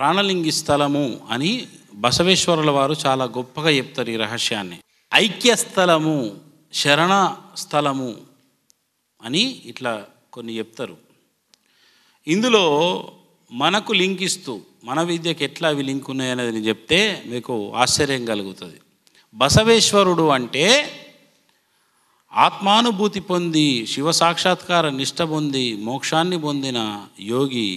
ప్రాణలింగి స్థలము అని బసవేశ్వరుల వారు చాలా గొప్పగా చెప్తారు ఈ రహస్యాన్ని ఐక్య స్థలము శరణ స్థలము అని ఇట్లా కొన్ని చెప్తారు ఇందులో మనకు లింక్ ఇస్తూ మన విద్యకు ఎట్లా అవి లింక్ ఉన్నాయనేది చెప్తే మీకు ఆశ్చర్యం కలుగుతుంది బసవేశ్వరుడు అంటే ఆత్మానుభూతి పొంది శివ సాక్షాత్కార నిష్ట పొంది మోక్షాన్ని పొందిన యోగి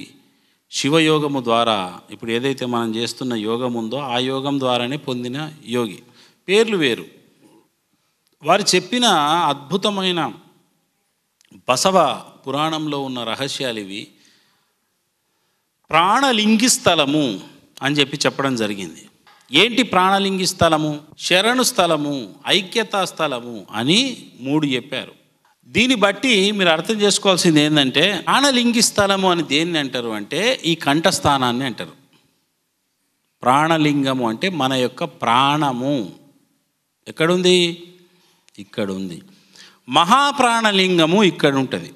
శివయోగము ద్వారా ఇప్పుడు ఏదైతే మనం చేస్తున్న యోగం ఉందో ఆ యోగం ద్వారానే పొందిన యోగి పేర్లు వేరు వారు చెప్పిన అద్భుతమైన బసవ పురాణంలో ఉన్న రహస్యాలు ఇవి ప్రాణలింగి స్థలము అని చెప్పి చెప్పడం జరిగింది ఏంటి ప్రాణలింగి స్థలము శరణు స్థలము ఐక్యతా స్థలము అని మూడు చెప్పారు దీన్ని బట్టి మీరు అర్థం చేసుకోవాల్సింది ఏంటంటే ప్రాణలింగి స్థలము అని దేన్ని అంటారు అంటే ఈ కంఠస్థానాన్ని అంటారు ప్రాణలింగము అంటే మన యొక్క ప్రాణము ఎక్కడుంది ఇక్కడుంది మహాప్రాణలింగము ఇక్కడ ఉంటుంది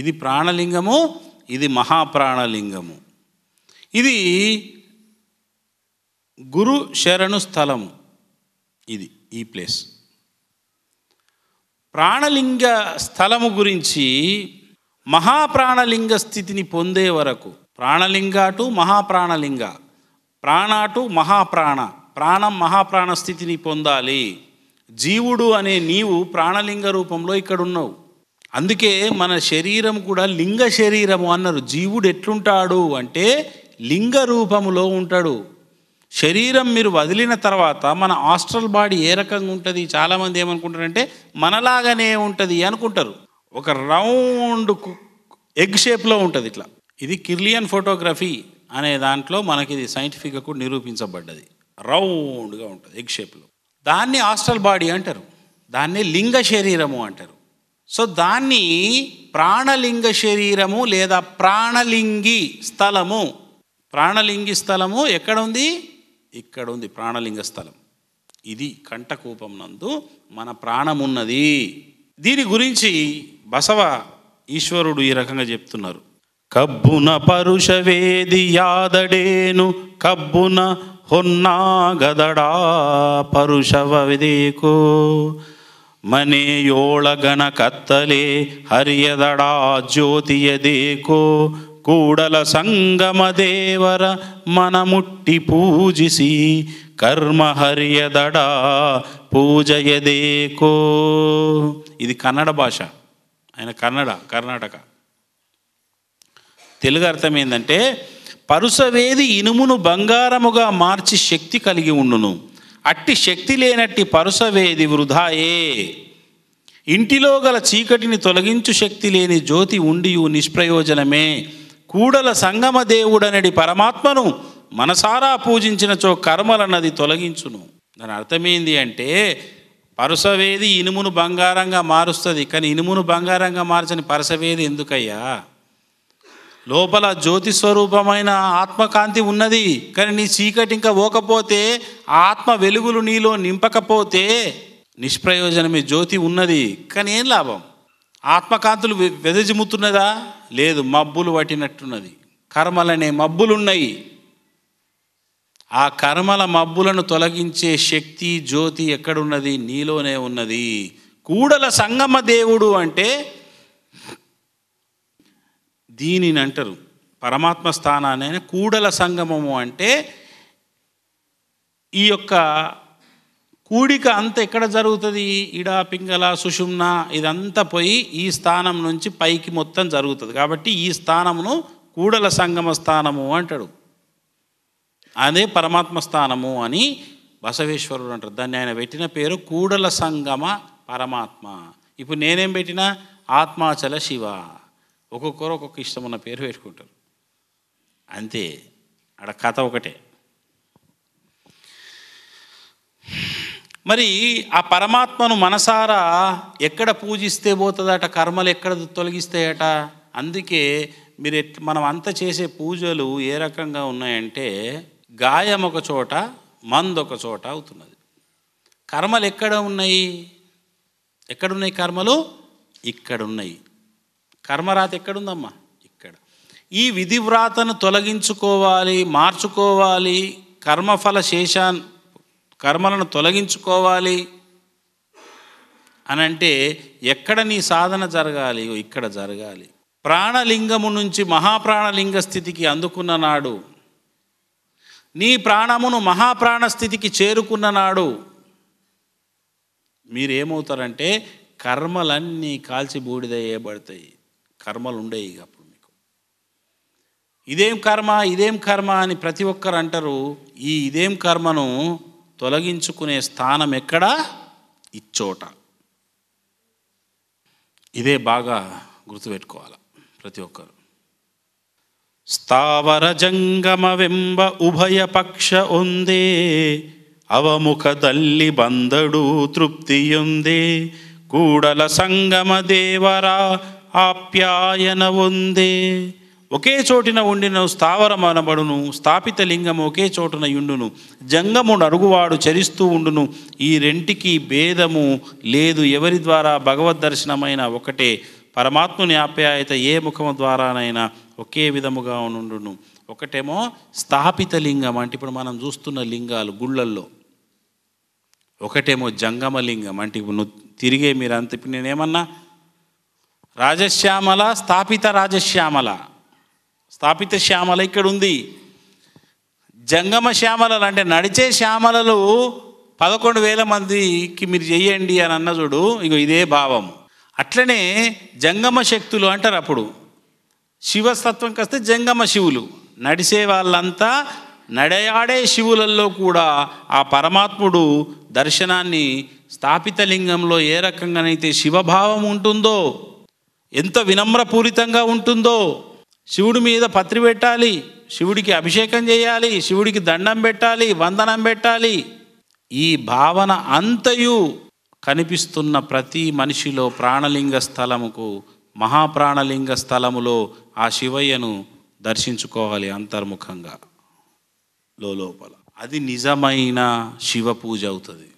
ఇది ప్రాణలింగము ఇది మహాప్రాణలింగము ఇది గురు శరణు స్థలము ఇది ఈ ప్లేస్ ప్రాణలింగ స్థలము గురించి మహాప్రాణలింగ స్థితిని పొందే వరకు ప్రాణలింగాటు మహాప్రాణలింగ ప్రాణ మహాప్రాణ ప్రాణం మహాప్రాణ స్థితిని పొందాలి జీవుడు అనే నీవు ప్రాణలింగ రూపంలో ఇక్కడ ఉన్నావు అందుకే మన శరీరం కూడా లింగ శరీరము అన్నారు జీవుడు ఎట్లుంటాడు అంటే లింగ రూపములో ఉంటాడు శరీరం మీరు వదిలిన తర్వాత మన ఆస్ట్రల్ బాడీ ఏ రకంగా ఉంటుంది చాలామంది ఏమనుకుంటారంటే మనలాగానే ఉంటుంది అనుకుంటారు ఒక రౌండ్ ఎగ్ షేప్లో ఉంటుంది ఇట్లా ఇది కిర్లియన్ ఫోటోగ్రఫీ అనే దాంట్లో మనకి ఇది సైంటిఫిక్గా కూడా నిరూపించబడ్డది రౌండ్గా ఉంటుంది ఎగ్ షేప్లో దాన్ని ఆస్ట్రల్ బాడీ అంటారు దాన్ని లింగ శరీరము అంటారు సో దాన్ని ప్రాణలింగ శరీరము లేదా ప్రాణలింగి స్థలము ప్రాణలింగి స్థలము ఎక్కడ ఉంది ఇక్కడ ఉంది ప్రాణలింగ స్థలం ఇది కంఠకూపం నందు మన ప్రాణమున్నది దీని గురించి బసవ ఈశ్వరుడు ఈ రకంగా చెప్తున్నారు కబ్బున పరుష వేది యాదడేను కబ్బున పరుషవ విదేకో ಪರುಷವದೇಕೋ కత్తలే ಕತ್ತಲೆ ಹರಿಯದಡಾ దేకో కూడల ಸಂಗಮ మనముట్టి పూజిసి ಪೂಜಿಸಿ ಕರ್ಮ పూజయదేకో ఇది కన్నడ భాష ఆయన కన్నడ కర్ణాటక తెలుగు అర్థం ఏంటంటే పరుసవేది ఇనుమును బంగారముగా మార్చి శక్తి కలిగి ఉండును అట్టి శక్తి లేనట్టి పరుసవేది వృధాయే ఇంటిలో గల చీకటిని తొలగించు శక్తి లేని జ్యోతి ఉండియు నిష్ప్రయోజనమే కూడల సంగమ దేవుడనడి పరమాత్మను మనసారా పూజించినచో కర్మలన్నది తొలగించును దాని అర్థమైంది అంటే పరుసవేది ఇనుమును బంగారంగా మారుస్తుంది కానీ ఇనుమును బంగారంగా మార్చని పరసవేది ఎందుకయ్యా లోపల జ్యోతి స్వరూపమైన ఆత్మకాంతి ఉన్నది కానీ నీ చీకటి ఇంకా పోకపోతే ఆత్మ వెలుగులు నీలో నింపకపోతే నిష్ప్రయోజనమే జ్యోతి ఉన్నది కానీ ఏం లాభం ఆత్మకాంతులు వెదజిమ్ముతున్నదా లేదు మబ్బులు పట్టినట్టున్నది కర్మలనే మబ్బులున్నాయి ఆ కర్మల మబ్బులను తొలగించే శక్తి జ్యోతి ఎక్కడున్నది నీలోనే ఉన్నది కూడల సంగమ దేవుడు అంటే దీనిని అంటారు పరమాత్మ స్థానాన్ని కూడల సంగమము అంటే ఈ యొక్క కూడిక అంత ఎక్కడ జరుగుతుంది ఇడ పింగళ సుషుమ్న ఇదంతా పోయి ఈ స్థానం నుంచి పైకి మొత్తం జరుగుతుంది కాబట్టి ఈ స్థానమును కూడల సంగమ స్థానము అంటాడు అదే పరమాత్మ స్థానము అని బసవేశ్వరుడు అంటారు దాన్ని ఆయన పెట్టిన పేరు కూడల సంగమ పరమాత్మ ఇప్పుడు నేనేం పెట్టిన ఆత్మాచల శివ ఒక్కొక్కరు ఒక్కొక్క ఇష్టం ఉన్న పేరు పెట్టుకుంటారు అంతే ఆడ కథ ఒకటే మరి ఆ పరమాత్మను మనసారా ఎక్కడ పూజిస్తే పోతుందట కర్మలు ఎక్కడ తొలగిస్తాయట అందుకే మీరు మనం అంత చేసే పూజలు ఏ రకంగా ఉన్నాయంటే గాయం ఒక చోట మందు ఒక చోట అవుతున్నది కర్మలు ఎక్కడ ఉన్నాయి ఎక్కడున్నాయి కర్మలు ఇక్కడున్నాయి కర్మరాత ఎక్కడుందమ్మా ఇక్కడ ఈ విధివ్రాతను తొలగించుకోవాలి మార్చుకోవాలి కర్మఫల శేషాన్ని కర్మలను తొలగించుకోవాలి అనంటే ఎక్కడ నీ సాధన జరగాలి ఇక్కడ జరగాలి ప్రాణలింగము నుంచి మహాప్రాణలింగ స్థితికి అందుకున్న నాడు నీ ప్రాణమును మహాప్రాణ స్థితికి చేరుకున్న నాడు మీరేమవుతారంటే కర్మలన్నీ కాల్చి బూడిద వేయబడతాయి కర్మలు ఉండేవి అప్పుడు మీకు ఇదేం కర్మ ఇదేం కర్మ అని ప్రతి ఒక్కరు అంటారు ఈ ఇదేం కర్మను తొలగించుకునే స్థానం ఎక్కడా ఇచ్చోట ఇదే బాగా గుర్తుపెట్టుకోవాలి ప్రతి ఒక్కరు స్థావర జంగమ వెంబ ఉభయ పక్ష ఉందే అవముఖ తల్లి బందడు తృప్తి ఉందే కూడల సంగమ దేవరా ఆప్యాయన ఉందే ఒకే చోటిన ఉండిన స్థావరమనబడును స్థాపిత లింగం ఒకే చోటున యుండును జంగము నరుగువాడు చరిస్తూ ఉండును ఈ రెంటికి భేదము లేదు ఎవరి ద్వారా భగవద్ దర్శనమైన ఒకటే పరమాత్ముని ఆప్యాయత ఏ ముఖము ద్వారానైనా ఒకే విధముగా ఉండును ఒకటేమో స్థాపిత లింగం అంటే ఇప్పుడు మనం చూస్తున్న లింగాలు గుళ్ళల్లో ఒకటేమో జంగమలింగం అంటే ఇప్పుడు నువ్వు తిరిగే మీరు అంత ఇప్పుడు నేనేమన్నా రాజశ్యామల స్థాపిత రాజశ్యామల స్థాపిత శ్యామల ఇక్కడ ఉంది జంగమ శ్యామలలు అంటే నడిచే శ్యామలలు పదకొండు వేల మందికి మీరు చెయ్యండి అని అన్న చూడు ఇగో ఇదే భావం అట్లనే జంగమ శక్తులు అంటారు అప్పుడు శివస్తత్వం వస్తే జంగమ శివులు నడిసే వాళ్ళంతా నడయాడే శివులలో కూడా ఆ పరమాత్ముడు దర్శనాన్ని స్థాపిత లింగంలో ఏ రకంగానైతే శివభావం ఉంటుందో ఎంత వినమ్రపూరితంగా ఉంటుందో శివుడి మీద పత్రి పెట్టాలి శివుడికి అభిషేకం చేయాలి శివుడికి దండం పెట్టాలి వందనం పెట్టాలి ఈ భావన అంతయు కనిపిస్తున్న ప్రతి మనిషిలో ప్రాణలింగ స్థలముకు మహాప్రాణలింగ స్థలములో ఆ శివయ్యను దర్శించుకోవాలి అంతర్ముఖంగా లోపల అది నిజమైన శివ పూజ అవుతుంది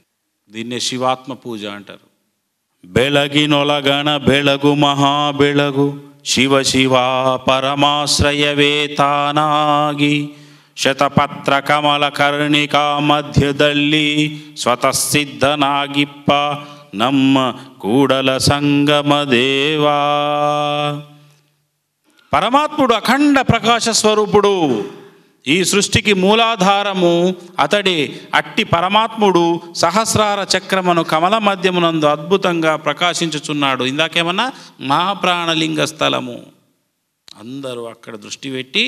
దీన్నే శివాత్మ పూజ అంటారు బెళగినొలగన బెళగు మహాబెళగు ಶಿವ ಪರಮಾಶ್ರಯ ವೇತಾನಾಗಿ ಶತಪತ್ರ ಕಮಲ ಕರ್ಣಿಕಾ ಮಧ್ಯದಲ್ಲಿ ಸ್ವತಃ ಸಿದ್ಧನಾಗಿಪ್ಪ ನಮ್ಮ ಕೂಡಲ ಸಂಗಮ ದೇವಾ ಪರಮಾತ್ಮುಡು ಅಖಂಡ ಪ್ರಕಾಶ ಸ್ವರೂಪುಡು ఈ సృష్టికి మూలాధారము అతడే అట్టి పరమాత్ముడు సహస్రార చక్రమును కమల మధ్యమునందు అద్భుతంగా ప్రకాశించుచున్నాడు ఇందాకేమన్నా మా స్థలము అందరూ అక్కడ దృష్టి పెట్టి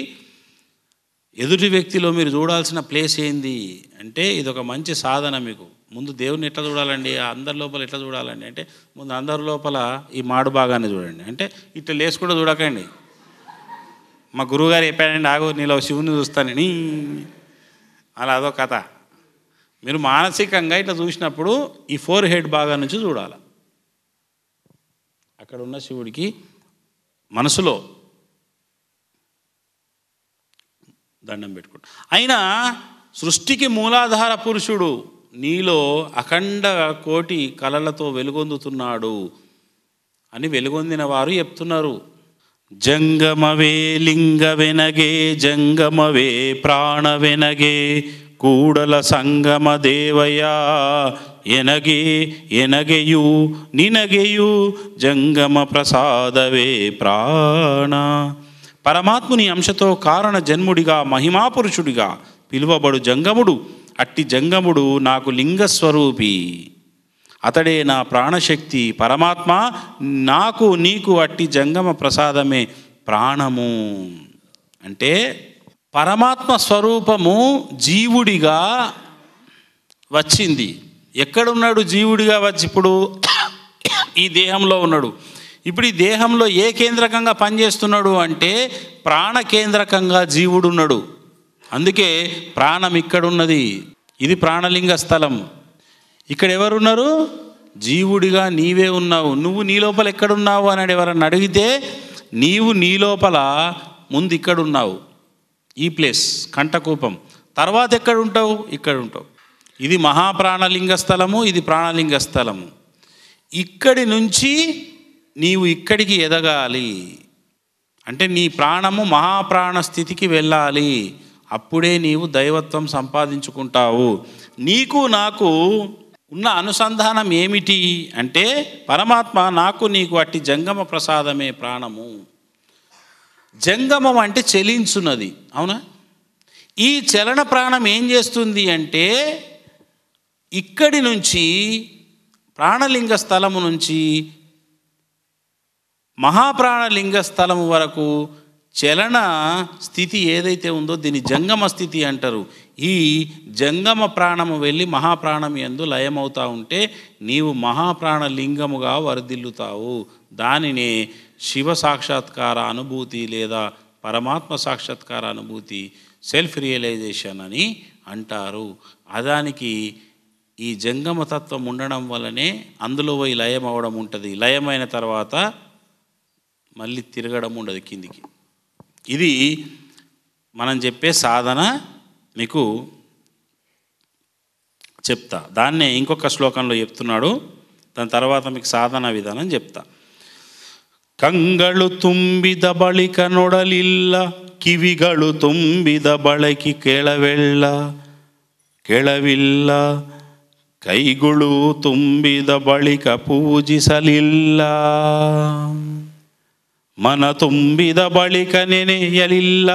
ఎదుటి వ్యక్తిలో మీరు చూడాల్సిన ప్లేస్ ఏంది అంటే ఇది ఒక మంచి సాధన మీకు ముందు దేవుని ఎట్లా చూడాలండి అందరి లోపల ఎట్లా చూడాలండి అంటే ముందు అందరి లోపల ఈ మాడు భాగాన్ని చూడండి అంటే ఇట్లా లేసి కూడా చూడకండి మా గురువుగారు చెప్పాడండి ఆగు నీలో శివుని చూస్తానని అలా అదో కథ మీరు మానసికంగా ఇట్లా చూసినప్పుడు ఈ ఫోర్ హెడ్ భాగం నుంచి చూడాలి అక్కడ ఉన్న శివుడికి మనసులో దండం పెట్టుకోండి అయినా సృష్టికి మూలాధార పురుషుడు నీలో అఖండ కోటి కళలతో వెలుగొందుతున్నాడు అని వెలుగొందిన వారు చెప్తున్నారు ಜಂಗಮವೇ ಲಿಂಗವೆನಗೇ ಜಂಗಮವೇ ಪ್ರಾಣವೆನಗೇ ಕೂಡಲ ಸಂಗಮ ದೇವಯ ಎನಗೇ ಎನಗೂ ನಿನಗಯೂ ಜಂಗಮ ಪ್ರಸಾದವೇ ಪ್ರಾಣ ಪರಮಾತ್ಮನಿ ಅಂಶದೋ ಕಾರಣ ಜನ್ಮುಡಿಗ ಮಹಿಮ ಪುರುಷುಡಿ ಪಿವಬಳು ಜಂಗಮುಡು ಅಟ್ಟಿ ಜಂಗಮುಡು ನವರೂಪೀ అతడే నా ప్రాణశక్తి పరమాత్మ నాకు నీకు అట్టి జంగమ ప్రసాదమే ప్రాణము అంటే పరమాత్మ స్వరూపము జీవుడిగా వచ్చింది ఎక్కడున్నాడు జీవుడిగా వచ్చి ఇప్పుడు ఈ దేహంలో ఉన్నాడు ఇప్పుడు ఈ దేహంలో ఏ కేంద్రకంగా పనిచేస్తున్నాడు అంటే ప్రాణ కేంద్రకంగా జీవుడున్నాడు అందుకే ప్రాణం ఇక్కడున్నది ఇది ప్రాణలింగ స్థలం ఇక్కడ ఎవరున్నారు జీవుడిగా నీవే ఉన్నావు నువ్వు నీ లోపల ఎక్కడున్నావు అని ఎవరన్నా అడిగితే నీవు నీ లోపల ముందు ఇక్కడున్నావు ఈ ప్లేస్ కంఠకూపం తర్వాత ఎక్కడ ఉంటావు ఇక్కడ ఉంటావు ఇది మహాప్రాణలింగ స్థలము ఇది ప్రాణలింగ స్థలము ఇక్కడి నుంచి నీవు ఇక్కడికి ఎదగాలి అంటే నీ ప్రాణము మహాప్రాణ స్థితికి వెళ్ళాలి అప్పుడే నీవు దైవత్వం సంపాదించుకుంటావు నీకు నాకు ఉన్న అనుసంధానం ఏమిటి అంటే పరమాత్మ నాకు నీకు అట్టి జంగమ ప్రసాదమే ప్రాణము జంగమం అంటే చెలించున్నది అవునా ఈ చలన ప్రాణం ఏం చేస్తుంది అంటే ఇక్కడి నుంచి ప్రాణలింగ స్థలము నుంచి మహాప్రాణలింగ స్థలము వరకు చలన స్థితి ఏదైతే ఉందో దీని జంగమ స్థితి అంటారు ఈ జంగమ ప్రాణము వెళ్ళి మహాప్రాణం ఎందు లయమవుతా ఉంటే నీవు మహాప్రాణలింగముగా లింగముగా వరదిల్లుతావు దానినే శివ సాక్షాత్కార అనుభూతి లేదా పరమాత్మ సాక్షాత్కార అనుభూతి సెల్ఫ్ రియలైజేషన్ అని అంటారు అదానికి ఈ జంగమతత్వం ఉండడం వల్లనే అందులో పోయి లయం అవడం ఉంటుంది లయమైన తర్వాత మళ్ళీ తిరగడం ఉండదు కిందికి ఇది మనం చెప్పే సాధన మీకు చెప్తా దాన్నే ఇంకొక శ్లోకంలో చెప్తున్నాడు దాని తర్వాత మీకు సాధన విధానం చెప్తా కంగళు తుంబిద బళిక నొడలిల్ల కివిగళు తుంబిద బళకి కేళవెళ్ళ కేళవిల్ల కైగుళు తుంబిద బళిక పూజిసలిల్ల మన తుంబిద బళిక నెనేయలిల్ల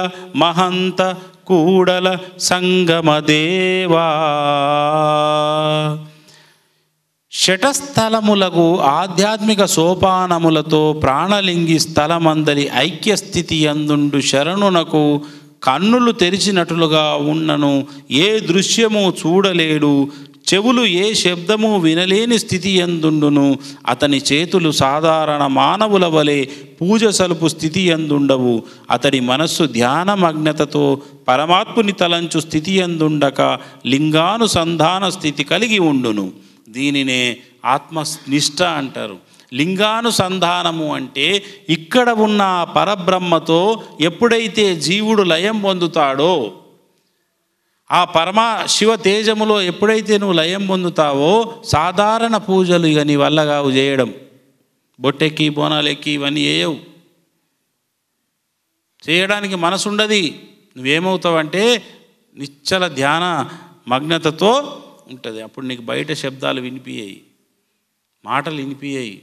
మహంత కూడల సంగమదేవా షటస్థలములకు ఆధ్యాత్మిక సోపానములతో ప్రాణలింగి స్థలమందలి ఐక్యస్థితి అందుండు శరణునకు కన్నులు తెరిచినట్లుగా ఉన్నను ఏ దృశ్యము చూడలేడు చెవులు ఏ శబ్దము వినలేని స్థితి ఎందుండును అతని చేతులు సాధారణ మానవుల వలె పూజ సలుపు స్థితి ఎందుండవు అతడి మనస్సు ధ్యానమగ్నతతో పరమాత్ముని తలంచు స్థితి ఎందుండక లింగానుసంధాన స్థితి కలిగి ఉండును దీనినే ఆత్మనిష్ట అంటారు లింగానుసంధానము అంటే ఇక్కడ ఉన్న పరబ్రహ్మతో ఎప్పుడైతే జీవుడు లయం పొందుతాడో ఆ పరమ శివ తేజములో ఎప్పుడైతే నువ్వు లయం పొందుతావో సాధారణ పూజలు ఇక నీ వల్ల కావు చేయడం బొట్టెక్కి బోనాలెక్కి ఇవన్నీ వేయవు చేయడానికి మనసుండది నువ్వేమవుతావంటే నిశ్చల ధ్యాన మగ్నతతో ఉంటుంది అప్పుడు నీకు బయట శబ్దాలు వినిపియ్యాయి మాటలు వినిపియ్యాయి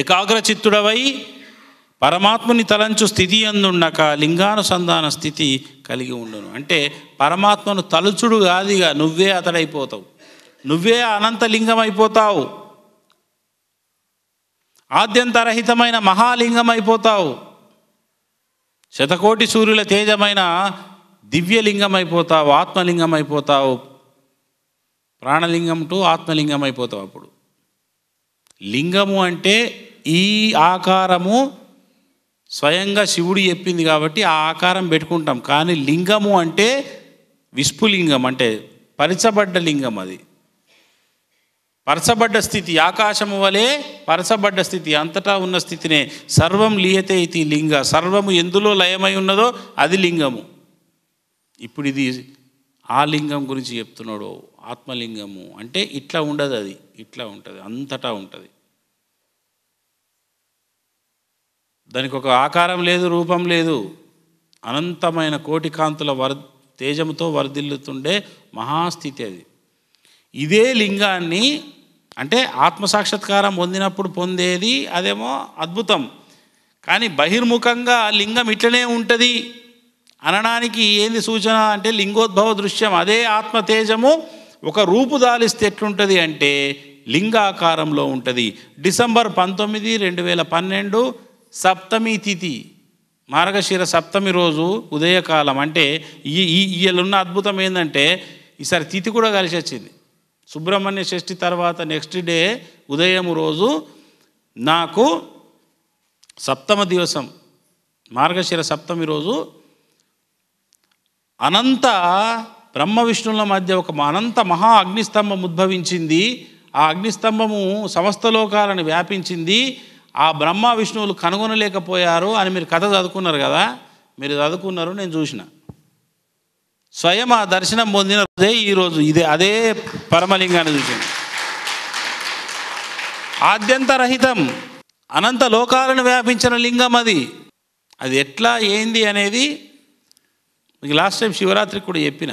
ఏకాగ్ర చిత్తుడవై పరమాత్ముని తలంచు స్థితి అందుండక లింగానుసంధాన స్థితి కలిగి ఉండను అంటే పరమాత్మను తలుచుడు కాదిగా నువ్వే అతడైపోతావు నువ్వే అనంత లింగం అయిపోతావు ఆద్యంతరహితమైన మహాలింగం అయిపోతావు శతకోటి సూర్యుల తేజమైన దివ్యలింగం అయిపోతావు ఆత్మలింగం అయిపోతావు ప్రాణలింగం టు ఆత్మలింగం అయిపోతావు అప్పుడు లింగము అంటే ఈ ఆకారము స్వయంగా శివుడు చెప్పింది కాబట్టి ఆ ఆకారం పెట్టుకుంటాం కానీ లింగము అంటే విష్పులింగం అంటే పరచబడ్డ లింగం అది పరచబడ్డ స్థితి ఆకాశము వలె పరచబడ్డ స్థితి అంతటా ఉన్న స్థితినే సర్వం లీయతే ఇది లింగ సర్వము ఎందులో లయమై ఉన్నదో అది లింగము ఇప్పుడు ఇది ఆ లింగం గురించి చెప్తున్నాడు ఆత్మలింగము అంటే ఇట్లా ఉండదు అది ఇట్లా ఉంటుంది అంతటా ఉంటుంది దానికి ఒక ఆకారం లేదు రూపం లేదు అనంతమైన కోటికాంతుల వర్ తేజంతో వర్ధిల్లుతుండే మహాస్థితి అది ఇదే లింగాన్ని అంటే ఆత్మసాక్షాత్కారం పొందినప్పుడు పొందేది అదేమో అద్భుతం కానీ బహిర్ముఖంగా లింగం ఇట్లనే ఉంటుంది అనడానికి ఏంది సూచన అంటే లింగోద్భవ దృశ్యం అదే ఆత్మతేజము ఒక రూపు దాలిస్తే ఎట్లుంటుంది అంటే లింగాకారంలో ఉంటుంది డిసెంబర్ పంతొమ్మిది రెండు వేల పన్నెండు సప్తమి తిథి మార్గశిర సప్తమి రోజు ఉదయకాలం అంటే ఈ ఈయలున్న అద్భుతం ఏంటంటే ఈసారి తిథి కూడా కలిసి వచ్చింది సుబ్రహ్మణ్య షష్ఠి తర్వాత నెక్స్ట్ డే ఉదయం రోజు నాకు సప్తమ దివసం మార్గశిర సప్తమి రోజు అనంత బ్రహ్మ విష్ణువుల మధ్య ఒక అనంత మహా అగ్నిస్తంభం ఉద్భవించింది ఆ అగ్నిస్తంభము సమస్త లోకాలను వ్యాపించింది ఆ బ్రహ్మ విష్ణువులు కనుగొనలేకపోయారు అని మీరు కథ చదువుకున్నారు కదా మీరు చదువుకున్నారు నేను చూసిన స్వయం ఆ దర్శనం పొందిన రోజే ఈరోజు ఇదే అదే పరమలింగాన్ని చూసింది ఆద్యంతరహితం అనంత లోకాలను వ్యాపించిన లింగం అది అది ఎట్లా ఏంది అనేది మీకు లాస్ట్ టైం శివరాత్రికి కూడా చెప్పిన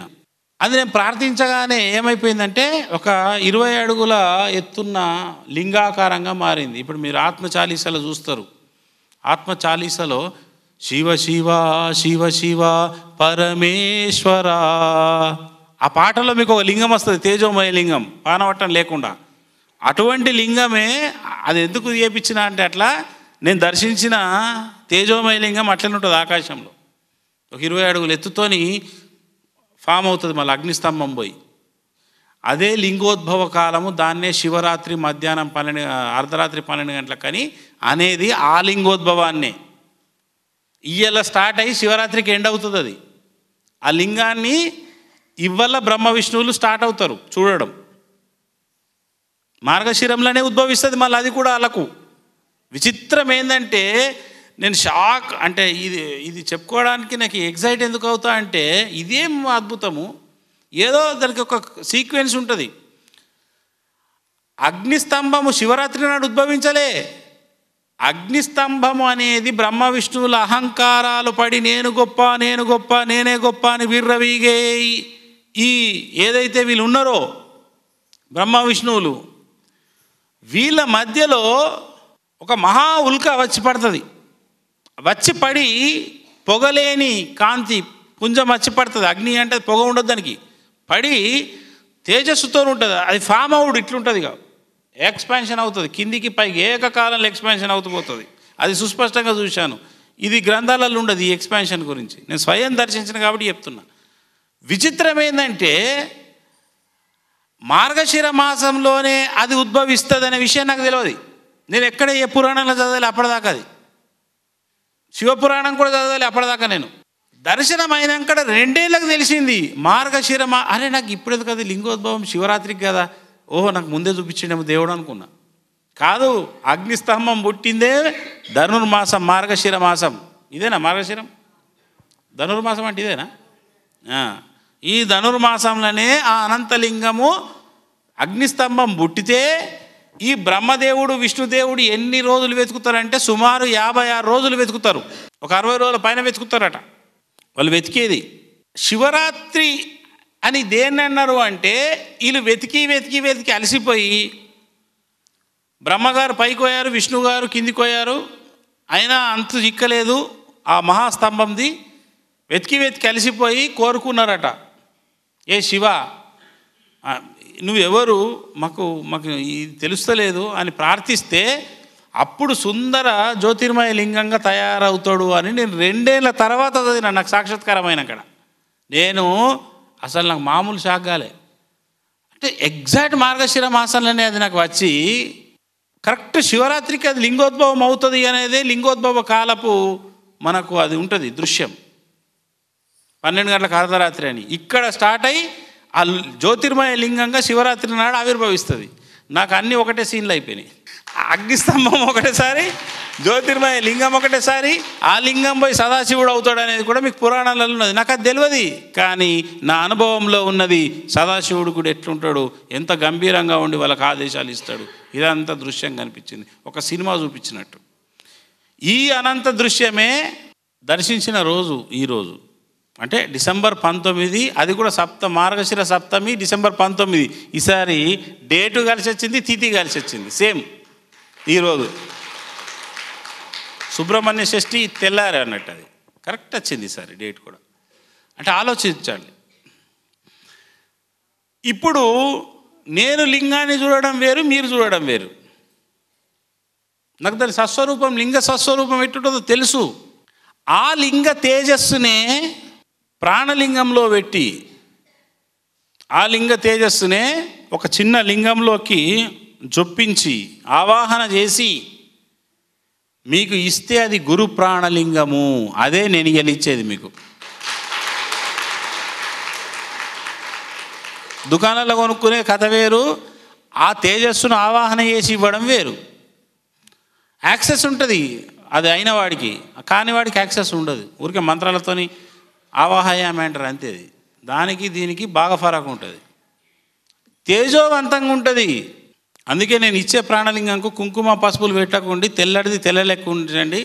అది నేను ప్రార్థించగానే ఏమైపోయిందంటే ఒక ఇరవై అడుగుల ఎత్తున్న లింగాకారంగా మారింది ఇప్పుడు మీరు ఆత్మచాలీసలో చూస్తారు ఆత్మచాలీసలో శివ శివ శివ శివ పరమేశ్వర ఆ పాటలో మీకు ఒక లింగం వస్తుంది తేజోమయ లింగం పానవట్టం లేకుండా అటువంటి లింగమే అది ఎందుకు చేపించిన అంటే అట్లా నేను దర్శించిన తేజోమయ లింగం అట్లనే ఉంటుంది ఆకాశంలో ఒక ఇరవై అడుగులు ఎత్తుతోని ఫామ్ అవుతుంది మళ్ళీ అగ్నిస్తంభం పోయి అదే లింగోద్భవ కాలము దాన్నే శివరాత్రి మధ్యాహ్నం పన్నెండు అర్ధరాత్రి పన్నెండు గంటలకని అనేది ఆ లింగోద్భవాన్నే ఇయ్యల స్టార్ట్ అయ్యి శివరాత్రికి ఎండ్ అవుతుంది అది ఆ లింగాన్ని ఇవ్వల బ్రహ్మ విష్ణువులు స్టార్ట్ అవుతారు చూడడం మార్గశిరంలోనే ఉద్భవిస్తుంది మళ్ళీ అది కూడా అలకు విచిత్రం ఏంటంటే నేను షాక్ అంటే ఇది ఇది చెప్పుకోవడానికి నాకు ఎగ్జైట్ ఎందుకు అవుతా అంటే ఇదేం అద్భుతము ఏదో దానికి ఒక సీక్వెన్స్ ఉంటుంది అగ్నిస్తంభము శివరాత్రి నాడు ఉద్భవించలే అగ్నిస్తంభము అనేది బ్రహ్మ విష్ణువుల అహంకారాలు పడి నేను గొప్ప నేను గొప్ప నేనే గొప్ప అని వీర్రవీగే ఈ ఏదైతే వీళ్ళు ఉన్నారో బ్రహ్మ విష్ణువులు వీళ్ళ మధ్యలో ఒక మహా ఉల్క వచ్చి పడుతుంది వచ్చి పడి పొగలేని కాంతి పుంజం వచ్చి పడుతుంది అగ్ని అంటే పొగ ఉండదు దానికి పడి తేజస్సుతో ఉంటుంది అది ఫామ్ అవుడు ఇట్లుంటుంది ఇక ఎక్స్పాన్షన్ అవుతుంది కిందికి పైకి ఏకకాలంలో ఎక్స్పాన్షన్ అవుతుపోతుంది అది సుస్పష్టంగా చూశాను ఇది గ్రంథాలలో ఉండదు ఈ ఎక్స్పాన్షన్ గురించి నేను స్వయం దర్శించిన కాబట్టి చెప్తున్నా విచిత్రం ఏంటంటే మార్గశిర మాసంలోనే అది ఉద్భవిస్తుంది అనే విషయం నాకు తెలియదు నేను ఎక్కడ ఏ పురాణంలో చదవాలి అప్పటిదాకా అది శివపురాణం కూడా చదవాలి అప్పటిదాకా నేను దర్శనం అయినాక రెండేళ్ళకి తెలిసింది మార్గశిరమ అరే నాకు ఇప్పుడు కదా లింగోద్భవం శివరాత్రికి కదా ఓహో నాకు ముందే చూపించిండేమో దేవుడు అనుకున్నా కాదు అగ్నిస్తంభం పుట్టిందే ధనుర్మాసం మార్గశిర మాసం ఇదేనా మార్గశిరం ధనుర్మాసం అంటే ఇదేనా ఈ ధనుర్మాసంలోనే ఆ అనంతలింగము అగ్నిస్తంభం పుట్టితే ఈ బ్రహ్మదేవుడు విష్ణుదేవుడు ఎన్ని రోజులు వెతుకుతారంటే సుమారు యాభై ఆరు రోజులు వెతుకుతారు ఒక అరవై రోజుల పైన వెతుకుతారట వాళ్ళు వెతికేది శివరాత్రి అని దేన్ని అన్నారు అంటే వీళ్ళు వెతికి వెతికి వెతికి అలసిపోయి బ్రహ్మగారు పైకోయారు విష్ణుగారు కిందికోయారు కిందికి పోయారు అయినా అంతు చిక్కలేదు ఆ మహాస్తంభంది వెతికి వెతికి అలసిపోయి కోరుకున్నారట ఏ శివ నువ్వెవరు మాకు మాకు ఇది తెలుస్తలేదు అని ప్రార్థిస్తే అప్పుడు సుందర జ్యోతిర్మయ లింగంగా తయారవుతాడు అని నేను రెండేళ్ళ తర్వాత చదివిన నాకు సాక్షాత్కారమైన అక్కడ నేను అసలు నాకు మామూలు షాక్ కాలే అంటే ఎగ్జాక్ట్ మార్గశిర మాసంలోనే అది నాకు వచ్చి కరెక్ట్ శివరాత్రికి అది లింగోద్భవం అవుతుంది అనేది లింగోద్భవ కాలపు మనకు అది ఉంటుంది దృశ్యం పన్నెండు గంటల అర్ధరాత్రి అని ఇక్కడ స్టార్ట్ అయ్యి ఆ జ్యోతిర్మయ లింగంగా శివరాత్రి నాడు ఆవిర్భవిస్తుంది నాకు అన్నీ ఒకటే సీన్లు అయిపోయినాయి అగ్నిస్తంభం ఒకటేసారి జ్యోతిర్మయ లింగం ఒకటేసారి ఆ లింగం పోయి సదాశివుడు అవుతాడు అనేది కూడా మీకు పురాణాలలో ఉన్నది నాకు అది తెలియదు కానీ నా అనుభవంలో ఉన్నది సదాశివుడు కూడా ఎట్లుంటాడు ఎంత గంభీరంగా ఉండి వాళ్ళకి ఆదేశాలు ఇస్తాడు ఇదంతా దృశ్యం కనిపించింది ఒక సినిమా చూపించినట్టు ఈ అనంత దృశ్యమే దర్శించిన రోజు ఈరోజు అంటే డిసెంబర్ పంతొమ్మిది అది కూడా సప్త మార్గశిర సప్తమి డిసెంబర్ పంతొమ్మిది ఈసారి డేటు కలిసి వచ్చింది తిథి కలిసి వచ్చింది సేమ్ ఈరోజు సుబ్రహ్మణ్య షష్ఠి తెల్లారి అన్నట్టు అది కరెక్ట్ వచ్చింది ఈసారి డేట్ కూడా అంటే ఆలోచించండి ఇప్పుడు నేను లింగాన్ని చూడడం వేరు మీరు చూడడం వేరు నాకు దాని సస్వరూపం లింగ సస్వరూపం ఎట్టుంటుందో తెలుసు ఆ లింగ తేజస్సునే ప్రాణలింగంలో పెట్టి ఆ లింగ తేజస్సునే ఒక చిన్న లింగంలోకి జొప్పించి ఆవాహన చేసి మీకు ఇస్తే అది గురు ప్రాణలింగము అదే నేను ఇచ్చేది మీకు దుకాణాల్లో కొనుక్కునే కథ వేరు ఆ తేజస్సును ఆవాహన చేసి ఇవ్వడం వేరు యాక్సెస్ ఉంటుంది అది అయిన వాడికి కాని వాడికి యాక్సెస్ ఉండదు ఊరికే మంత్రాలతోని ఆవాహయామి అంటారు అంతే దానికి దీనికి బాగా ఫరాక్ ఉంటుంది తేజోవంతంగా ఉంటుంది అందుకే నేను ఇచ్చే ప్రాణలింగంకు కుంకుమ పసుపులు పెట్టకుండా తెల్లడిది తెల్లలెక్క ఉండండి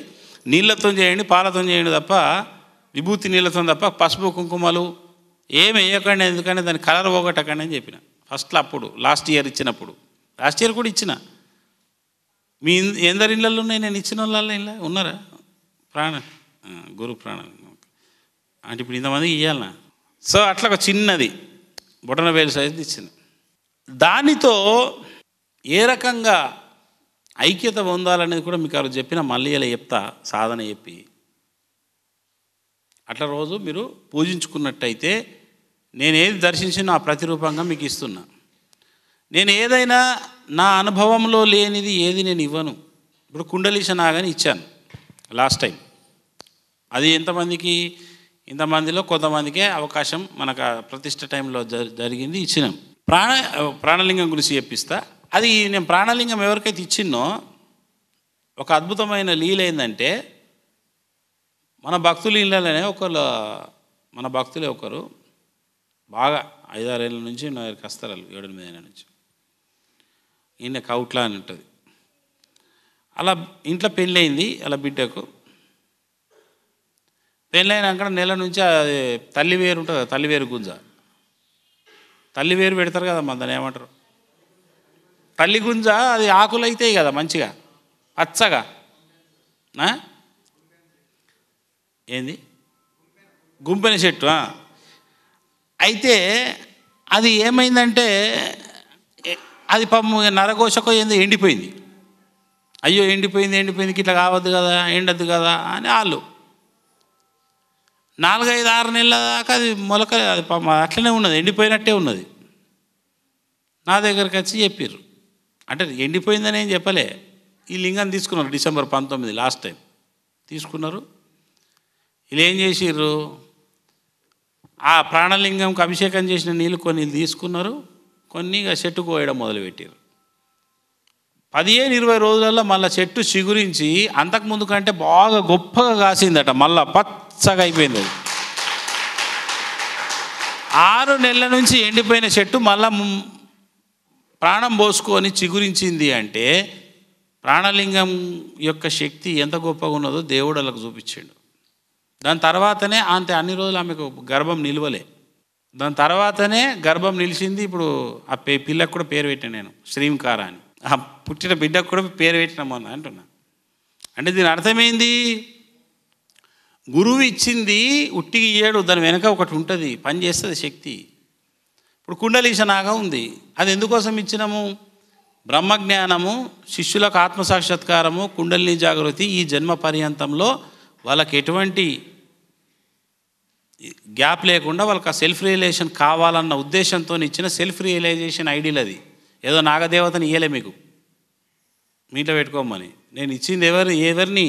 నీళ్ళతో చేయండి పాలతో చేయండి తప్ప విభూతి నీళ్ళతో తప్ప పసుపు కుంకుమలు ఏమి వేయకండి ఎందుకంటే దాని కలర్ పోగొట్టకండి అని చెప్పిన ఫస్ట్లో అప్పుడు లాస్ట్ ఇయర్ ఇచ్చినప్పుడు లాస్ట్ ఇయర్ కూడా ఇచ్చిన మీ ఎందరి ఇళ్ళల్లో ఉన్నాయి నేను ఇచ్చిన వాళ్ళ ఇళ్ళ ఉన్నారా ప్రాణ గురు ప్రాణాలు అంటే ఇప్పుడు ఇంతమందికి ఇవ్వాలనా సో అట్లా ఒక చిన్నది బొటన వేలు సైజు ఇచ్చింది దానితో ఏ రకంగా ఐక్యత పొందాలనేది కూడా మీకు అవి చెప్పిన మళ్ళీ ఇలా చెప్తా సాధన చెప్పి అట్లా రోజు మీరు పూజించుకున్నట్టయితే నేనేది దర్శించిన ఆ ప్రతిరూపంగా మీకు ఇస్తున్నా నేను ఏదైనా నా అనుభవంలో లేనిది ఏది నేను ఇవ్వను ఇప్పుడు కుండలీశ నాగని ఇచ్చాను లాస్ట్ టైం అది ఎంతమందికి ఇంతమందిలో కొంతమందికే అవకాశం మనకు ప్రతిష్ట టైంలో జరిగింది ఇచ్చినాం ప్రాణ ప్రాణలింగం గురించి చెప్పిస్తా అది నేను ప్రాణలింగం ఎవరికైతే ఇచ్చిన్నో ఒక అద్భుతమైన లీల ఏంటంటే మన భక్తుల ఇళ్ళలోనే ఒకరు మన భక్తులే ఒకరు బాగా ఐదారేళ్ళ నుంచి నా వస్తారు ఏడు ఏళ్ళ నుంచి ఈయన కౌట్లా అని ఉంటుంది అలా ఇంట్లో పెళ్ళి అయింది అలా బిడ్డకు పెళ్ళైనాక నెల నుంచి అది తల్లి వేరు ఉంటుంది తల్లి వేరు గుంజ తల్లి వేరు పెడతారు కదా మన దాన్ని ఏమంటారు తల్లి గుంజ అది ఆకులు అయితే కదా మంచిగా పచ్చగా ఏంది గుంపెన చెట్టు అయితే అది ఏమైందంటే అది పమ్ము నరఘోషకో ఏంది ఎండిపోయింది అయ్యో ఎండిపోయింది ఎండిపోయింది ఇట్లా కావద్దు కదా ఎండద్దు కదా అని వాళ్ళు నాలుగైదు ఆరు నెలల దాకా అది మొలక అది అట్లనే ఉన్నది ఎండిపోయినట్టే ఉన్నది నా దగ్గరికి వచ్చి చెప్పారు అంటే ఎండిపోయిందని ఏం చెప్పలే ఈ లింగం తీసుకున్నారు డిసెంబర్ పంతొమ్మిది లాస్ట్ టైం తీసుకున్నారు వీళ్ళు ఏం చేసిర్రు ఆ ప్రాణలింగంకి అభిషేకం చేసిన నీళ్ళు కొన్ని తీసుకున్నారు కొన్ని ఇక చెట్టుకు పోయడం మొదలుపెట్టారు పదిహేను ఇరవై రోజులలో మళ్ళీ చెట్టు చిగురించి అంతకుముందు కంటే బాగా గొప్పగా కాసిందట మళ్ళీ పచ్చగా అయిపోయింది అది ఆరు నెలల నుంచి ఎండిపోయిన చెట్టు మళ్ళా ప్రాణం పోసుకొని చిగురించింది అంటే ప్రాణలింగం యొక్క శక్తి ఎంత గొప్పగా ఉన్నదో దేవుడు అలా చూపించాడు దాని తర్వాతనే అంతే అన్ని రోజులు ఆమెకు గర్భం నిలవలే దాని తర్వాతనే గర్భం నిలిచింది ఇప్పుడు ఆ పిల్లకు కూడా పేరు పెట్టాను నేను శ్రీంకార అని ఆ పుట్టిన బిడ్డకు కూడా పేరు పెట్టినాము అని అంటున్నా అంటే దీని అర్థమైంది గురువు ఇచ్చింది ఉట్టికి ఇయ్యాడు దాని వెనక ఒకటి ఉంటుంది పని చేస్తుంది శక్తి ఇప్పుడు కుండలీశ నాగం ఉంది అది ఎందుకోసం ఇచ్చినాము బ్రహ్మజ్ఞానము శిష్యులకు ఆత్మసాక్షాత్కారము కుండలిని జాగృతి ఈ జన్మ పర్యంతంలో వాళ్ళకి ఎటువంటి గ్యాప్ లేకుండా వాళ్ళకి ఆ సెల్ఫ్ రియలైజేషన్ కావాలన్న ఉద్దేశంతో ఇచ్చిన సెల్ఫ్ రియలైజేషన్ ఐడియల్ అది ఏదో నాగదేవతని ఇయ్యలే మీకు మీట్లో పెట్టుకోమని నేను ఇచ్చింది ఎవరు ఎవరిని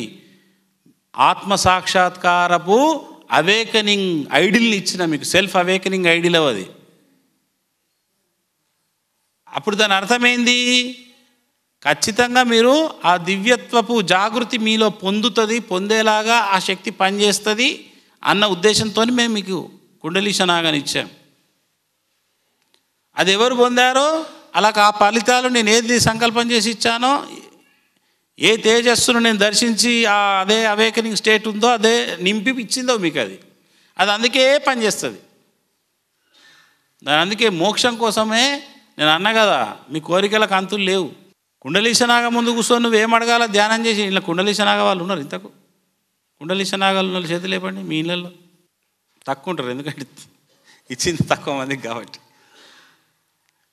ఆత్మసాక్షాత్కారపు అవేకనింగ్ ఐడిల్ని ఇచ్చిన మీకు సెల్ఫ్ అవేకనింగ్ ఐడిల్ అది అప్పుడు దాని అర్థమైంది ఖచ్చితంగా మీరు ఆ దివ్యత్వపు జాగృతి మీలో పొందుతుంది పొందేలాగా ఆ శక్తి పనిచేస్తుంది అన్న ఉద్దేశంతో మేము మీకు కుండలీశనాగాని ఇచ్చాం అది ఎవరు పొందారో అలా ఆ ఫలితాలు నేను ఏది సంకల్పం చేసి ఇచ్చానో ఏ తేజస్సును నేను దర్శించి అదే అవేకనింగ్ స్టేట్ ఉందో అదే నింపి ఇచ్చిందో మీకు అది అది అందుకే పనిచేస్తుంది దాని అందుకే మోక్షం కోసమే నేను అన్న కదా మీ కోరికలకు అంతులు లేవు కుండలీశనాగ ముందు కూర్చొని నువ్వు అడగాల ధ్యానం చేసి ఇలా కుండలీశనాగ వాళ్ళు ఉన్నారు ఇంతకు కుండలీశనాగాలు ఉన్న చేతులు లేపండి మీ ఇళ్ళల్లో తక్కువ ఉంటారు ఎందుకంటే ఇచ్చింది తక్కువ మందికి కాబట్టి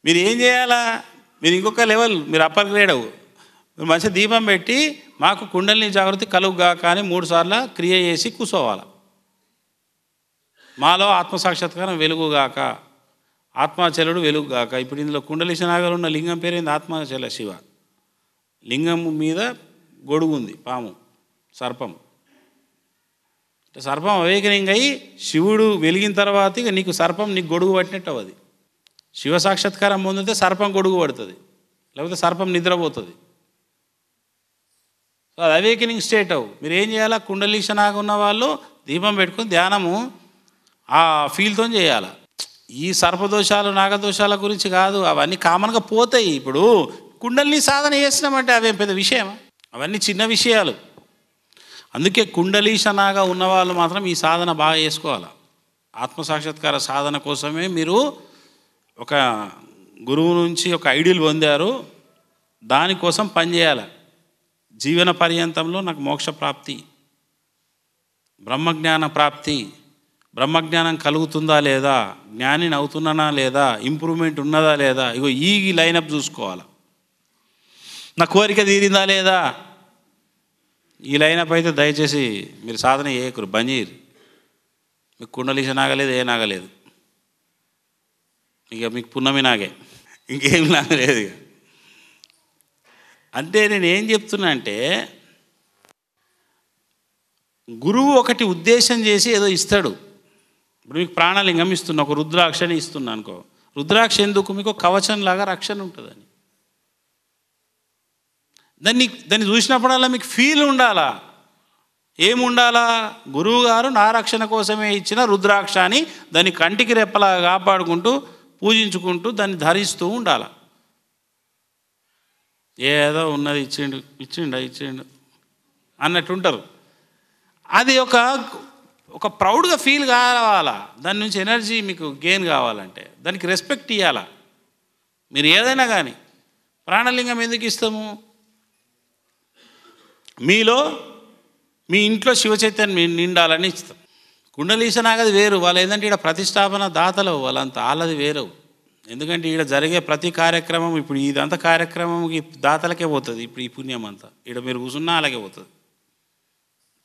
మీరు ఏం చేయాలా మీరు ఇంకొక లెవెల్ మీరు అప్పర్ అవ్వు మీరు మంచి దీపం పెట్టి మాకు కుండలిని జాగృతి కలుగుగా కానీ మూడు సార్లు క్రియ చేసి కూర్చోవాలి మాలో ఆత్మసాక్షాత్కారం వెలుగుగాక ఆత్మాచలుడు వెలుగుగాక ఇప్పుడు ఇందులో కుండలిశనాగలు ఉన్న లింగం ఏంది ఆత్మాచల శివ లింగం మీద గొడుగుంది పాము సర్పం సర్పం అవేకనింగ్ అయ్యి శివుడు వెలిగిన తర్వాత ఇక నీకు సర్పం నీకు గొడుగు పట్టినట్టు అది శివ సాక్షాత్కారం పొందితే సర్పం గొడుగు పడుతుంది లేకపోతే సర్పం నిద్రపోతుంది సో అది అవేకనింగ్ స్టేట్ అవు మీరు ఏం చేయాలా కుండలీషనాగా ఉన్న వాళ్ళు దీపం పెట్టుకుని ధ్యానము ఆ ఫీల్తో చేయాలి ఈ సర్పదోషాలు నాగదోషాల గురించి కాదు అవన్నీ కామన్గా పోతాయి ఇప్పుడు కుండలిని సాధన చేసినామంటే అవేం పెద్ద విషయం అవన్నీ చిన్న విషయాలు అందుకే కుండలీషనాగా ఉన్నవాళ్ళు మాత్రం ఈ సాధన బాగా చేసుకోవాలి ఆత్మసాక్షాత్కార సాధన కోసమే మీరు ఒక గురువు నుంచి ఒక ఐడియల్ పొందారు దానికోసం పనిచేయాలి జీవన పర్యంతంలో నాకు మోక్ష ప్రాప్తి బ్రహ్మజ్ఞాన ప్రాప్తి బ్రహ్మజ్ఞానం కలుగుతుందా లేదా జ్ఞానిని అవుతున్నానా లేదా ఇంప్రూవ్మెంట్ ఉన్నదా లేదా ఇగో ఈ లైనప్ చూసుకోవాలి నా కోరిక తీరిందా లేదా ఈ లైనప్ అయితే దయచేసి మీరు సాధన చేయకురు బంజీర్ మీకు నాగలేదు ఆగలేదు నాగలేదు ఇక మీకు పున్నమి నాగే ఇంకేం నాకు లేదు అంటే నేను ఏం చెప్తున్నా అంటే గురువు ఒకటి ఉద్దేశం చేసి ఏదో ఇస్తాడు ఇప్పుడు మీకు ప్రాణలింగం ఇస్తున్నా ఒక రుద్రాక్షని ఇస్తున్నా అనుకో రుద్రాక్ష ఎందుకు మీకు కవచంలాగా రక్షణ ఉంటుందని దాన్ని దాన్ని చూసినప్పుడల్లా మీకు ఫీల్ ఉండాలా ఏముండాలా గురువుగారు నా రక్షణ కోసమే ఇచ్చిన రుద్రాక్ష అని దాన్ని కంటికి రెప్పలా కాపాడుకుంటూ పూజించుకుంటూ దాన్ని ధరిస్తూ ఉండాల ఏదో ఉన్నది ఇచ్చిండు ఇచ్చిండు ఇచ్చిండు ఉంటారు అది ఒక ఒక ప్రౌడ్గా ఫీల్ కావాలా దాని నుంచి ఎనర్జీ మీకు గెయిన్ కావాలంటే దానికి రెస్పెక్ట్ ఇవ్వాలా మీరు ఏదైనా కానీ ప్రాణలింగం ఎందుకు ఇస్తాము మీలో మీ ఇంట్లో శివ చైతన్యం నిండాలని ఇస్తాం కుండలీసనాగది వేరు వాళ్ళు ఏంటంటే ఇక్కడ ప్రతిష్టాపన దాతలు వాళ్ళంత వాళ్ళది వేరు ఎందుకంటే ఇక్కడ జరిగే ప్రతి కార్యక్రమం ఇప్పుడు ఇదంతా కార్యక్రమం ఈ దాతలకే పోతుంది ఇప్పుడు ఈ పుణ్యం అంతా ఇక్కడ మీరు కూర్చున్నా అలాగే పోతుంది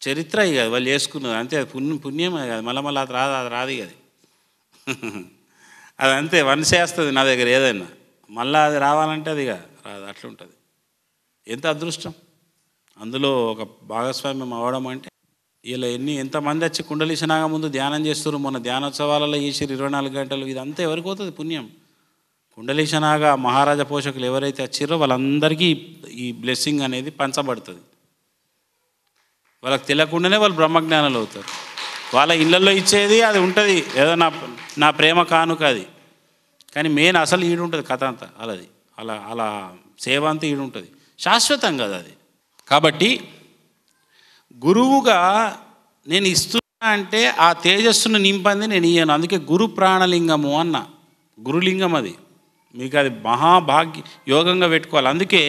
చరిత్ర ఇక వాళ్ళు చేసుకున్నది అంతే పుణ్యం పుణ్యమే కాదు మళ్ళీ మళ్ళీ అది రాదు అది రాదు అది అది అంతే వనసేస్తుంది నా దగ్గర ఏదైనా మళ్ళీ అది రావాలంటే అది రాదు అట్లుంటుంది ఎంత అదృష్టం అందులో ఒక భాగస్వామ్యం అవడం అంటే ఇలా ఎన్ని ఎంతమంది వచ్చి కుండలీసినాగా ముందు ధ్యానం చేస్తారు మొన్న ధ్యానోత్సవాలలో చేసిరు ఇరవై నాలుగు గంటలు ఇదంతా ఎవరికి పోతుంది పుణ్యం కుండలీసనాగా మహారాజా పోషకులు ఎవరైతే వచ్చారో వాళ్ళందరికీ ఈ బ్లెస్సింగ్ అనేది పంచబడుతుంది వాళ్ళకి తెలియకుండానే వాళ్ళు బ్రహ్మజ్ఞానాలు అవుతారు వాళ్ళ ఇళ్ళల్లో ఇచ్చేది అది ఉంటుంది ఏదో నా నా ప్రేమ కానుక అది కానీ మెయిన్ అసలు ఈడు ఉంటుంది కథ అంతా అలాది అలా అలా సేవ అంతా ఈడు ఉంటుంది శాశ్వతం కదా అది కాబట్టి గురువుగా నేను ఇస్తున్నా అంటే ఆ తేజస్సును నింపంది నేను ఇయ్యను అందుకే గురు ప్రాణలింగము అన్న గురులింగం అది మీకు అది మహాభాగ్య యోగంగా పెట్టుకోవాలి అందుకే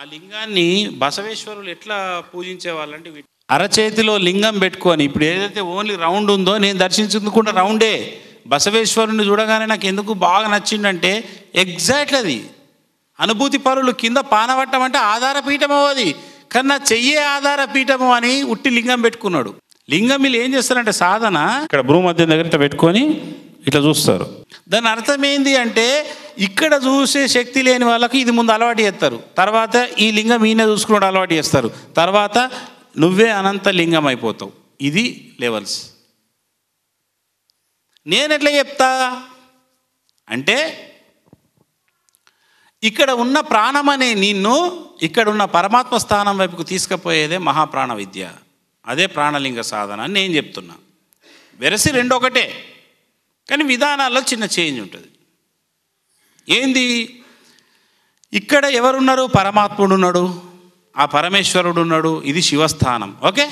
ఆ లింగాన్ని బసవేశ్వరులు ఎట్లా పూజించే వాళ్ళంటే అరచేతిలో లింగం పెట్టుకొని ఇప్పుడు ఏదైతే ఓన్లీ రౌండ్ ఉందో నేను దర్శించింది రౌండే బసవేశ్వరుని చూడగానే నాకు ఎందుకు బాగా నచ్చిందంటే ఎగ్జాక్ట్ అది అనుభూతి పరులు కింద పానవట్టం అంటే ఆధారపీఠం అవ్వది కన్నా చెయ్యి ఆధార పీఠము అని ఉట్టి లింగం పెట్టుకున్నాడు లింగం వీళ్ళు ఏం చేస్తారంటే సాధన ఇక్కడ భూమధ్యం దగ్గర ఇట్లా పెట్టుకొని ఇట్లా చూస్తారు దాని అర్థం ఏంది అంటే ఇక్కడ చూసే శక్తి లేని వాళ్ళకి ఇది ముందు అలవాటు చేస్తారు తర్వాత ఈ లింగం ఈయన చూసుకున్నాడు అలవాటు చేస్తారు తర్వాత నువ్వే అనంత లింగం అయిపోతావు ఇది లెవెల్స్ నేను ఎట్లా చెప్తా అంటే ఇక్కడ ఉన్న అనే నిన్ను ఇక్కడ ఉన్న పరమాత్మ స్థానం వైపుకు తీసుకుపోయేదే మహాప్రాణ విద్య అదే ప్రాణలింగ సాధన అని నేను చెప్తున్నా వెరసి రెండొకటే ఒకటే కానీ విధానాల్లో చిన్న చేంజ్ ఉంటుంది ఏంది ఇక్కడ ఎవరున్నారు పరమాత్ముడు ఉన్నాడు ఆ పరమేశ్వరుడు ఉన్నాడు ఇది శివస్థానం ఓకే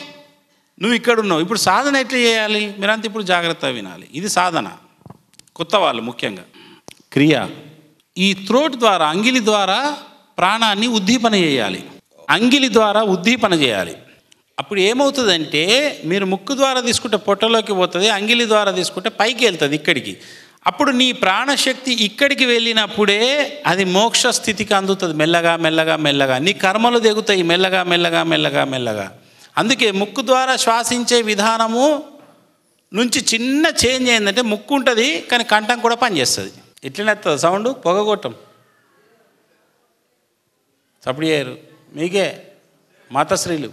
నువ్వు ఇక్కడ ఉన్నావు ఇప్పుడు సాధన ఎట్లా చేయాలి మీరంతా ఇప్పుడు జాగ్రత్త వినాలి ఇది సాధన కొత్త వాళ్ళు ముఖ్యంగా క్రియ ఈ త్రోట్ ద్వారా అంగిలి ద్వారా ప్రాణాన్ని ఉద్దీపన చేయాలి అంగిలి ద్వారా ఉద్దీపన చేయాలి అప్పుడు ఏమవుతుందంటే మీరు ముక్కు ద్వారా తీసుకుంటే పొట్టలోకి పోతుంది అంగిలి ద్వారా తీసుకుంటే పైకి వెళ్తుంది ఇక్కడికి అప్పుడు నీ ప్రాణశక్తి ఇక్కడికి వెళ్ళినప్పుడే అది మోక్ష స్థితికి అందుతుంది మెల్లగా మెల్లగా మెల్లగా నీ కర్మలు దిగుతాయి మెల్లగా మెల్లగా మెల్లగా మెల్లగా అందుకే ముక్కు ద్వారా శ్వాసించే విధానము నుంచి చిన్న చేంజ్ అయిందంటే ముక్కు ఉంటుంది కానీ కంఠం కూడా పనిచేస్తుంది ఎట్లనేస్తుంది సౌండ్ పొగగొట్టం చప్పుడు అయ్యారు మీకే మాతశ్రీలు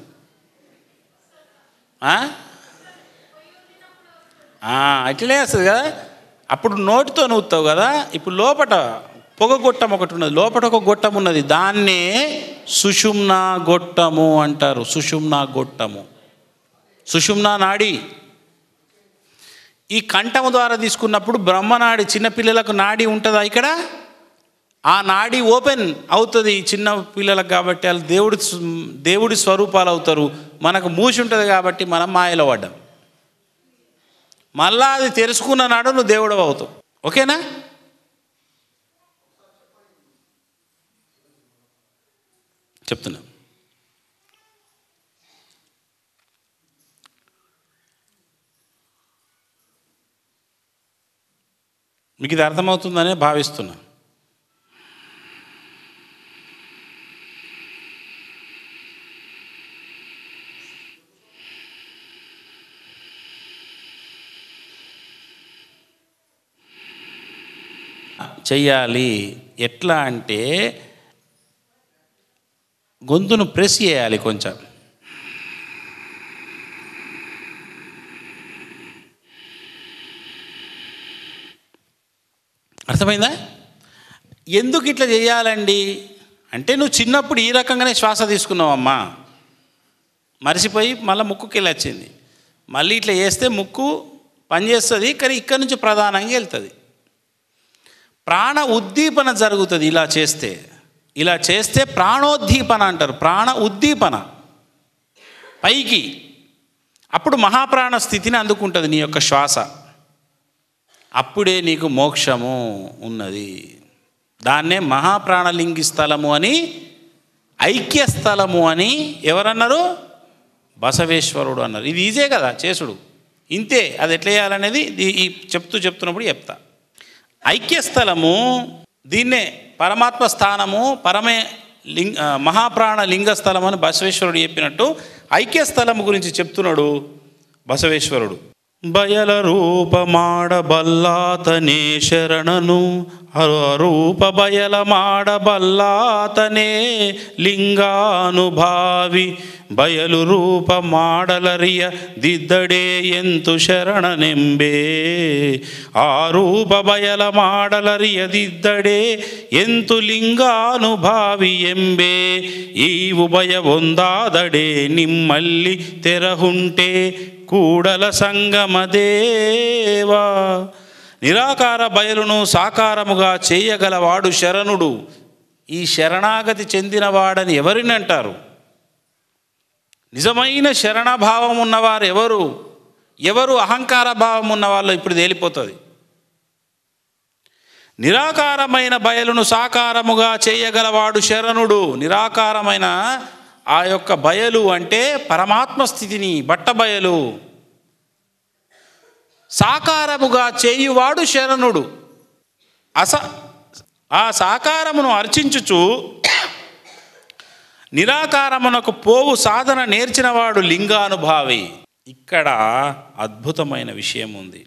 అట్లనే వస్తుంది కదా అప్పుడు నోటితో నూతావు కదా ఇప్పుడు లోపట పొగ గొట్టం ఒకటి ఉన్నది లోపట ఒక గొట్టం ఉన్నది దాన్నే సుషుమ్నా గొట్టము అంటారు సుషుమ్నా గొట్టము సుషుమ్నా నాడి ఈ కంఠం ద్వారా తీసుకున్నప్పుడు బ్రహ్మనాడి చిన్నపిల్లలకు నాడి ఉంటుందా ఇక్కడ ఆ నాడి ఓపెన్ అవుతుంది చిన్న పిల్లలకు కాబట్టి వాళ్ళు దేవుడి దేవుడి స్వరూపాలు అవుతారు మనకు మూసి ఉంటుంది కాబట్టి మనం మాయలో పడ్డాం మళ్ళా అది తెలుసుకున్న నాడు నువ్వు దేవుడు అవుతావు ఓకేనా చెప్తున్నా మీకు ఇది అర్థమవుతుందనే భావిస్తున్నా చెయ్యాలి ఎట్లా అంటే గొంతును ప్రెస్ చేయాలి కొంచెం అర్థమైందా ఎందుకు ఇట్లా చేయాలండి అంటే నువ్వు చిన్నప్పుడు ఈ రకంగానే శ్వాస తీసుకున్నావమ్మా మరిసిపోయి మళ్ళీ ముక్కుకి వెళ్ళి వచ్చింది మళ్ళీ ఇట్లా చేస్తే ముక్కు పనిచేస్తుంది కానీ ఇక్కడి నుంచి ప్రధానంగా వెళ్తుంది ప్రాణ ఉద్దీపన జరుగుతుంది ఇలా చేస్తే ఇలా చేస్తే ప్రాణోద్దీపన అంటారు ప్రాణ ఉద్దీపన పైకి అప్పుడు మహాప్రాణ స్థితిని అందుకుంటుంది నీ యొక్క శ్వాస అప్పుడే నీకు మోక్షము ఉన్నది దాన్నే మహాప్రాణలింగి స్థలము అని ఐక్య స్థలము అని ఎవరన్నారు బసవేశ్వరుడు అన్నారు ఇది ఈజే కదా చేసుడు ఇంతే అది ఎట్లా చేయాలనేది ఈ చెప్తూ చెప్తున్నప్పుడు చెప్తా ఐక్యస్థలము దీన్నే పరమాత్మ స్థానము పరమే లింగ మహాప్రాణ లింగ స్థలం అని బసవేశ్వరుడు చెప్పినట్టు ఐక్యస్థలం గురించి చెప్తున్నాడు బసవేశ్వరుడు ಬಯಲ ರೂಪ ಮಾಡಬಲ್ಲಾತನೇ ಶರಣನು ಅರೂಪ ಬಯಲ ಮಾಡಬಲ್ಲಾತನೇ ಲಿಂಗಾನುಭಾವಿ ಬಯಲು ರೂಪ ಮಾಡಲರಿಯ ದಿದ್ದಡೆ ಎಂತು ಶರಣನೆಂಬೆ ಆ ರೂಪ ಬಯಲ ದಿದ್ದಡೆ ಎಂತು ಲಿಂಗಾನುಭಾವಿ ಎಂಬೆ ಈ ಉಭಯ ಒಂದಾದಡೆ ನಿಮ್ಮಲ್ಲಿ ತೆರಹುಂಟೆ కూడల సంగమదేవా నిరాకార బయలును సాకారముగా చేయగలవాడు శరణుడు ఈ శరణాగతి చెందినవాడని ఎవరిని అంటారు నిజమైన శరణభావం ఉన్నవారు ఎవరు ఎవరు అహంకార భావం ఉన్న వాళ్ళు ఇప్పుడు తేలిపోతుంది నిరాకారమైన బయలును సాకారముగా చేయగలవాడు శరణుడు నిరాకారమైన ఆ యొక్క బయలు అంటే పరమాత్మ స్థితిని బట్టబయలు సాకారముగా చేయువాడు శరణుడు అస ఆ సాకారమును అర్చించుచు నిరాకారమునకు పోవు సాధన నేర్చినవాడు లింగానుభావి ఇక్కడ అద్భుతమైన విషయం ఉంది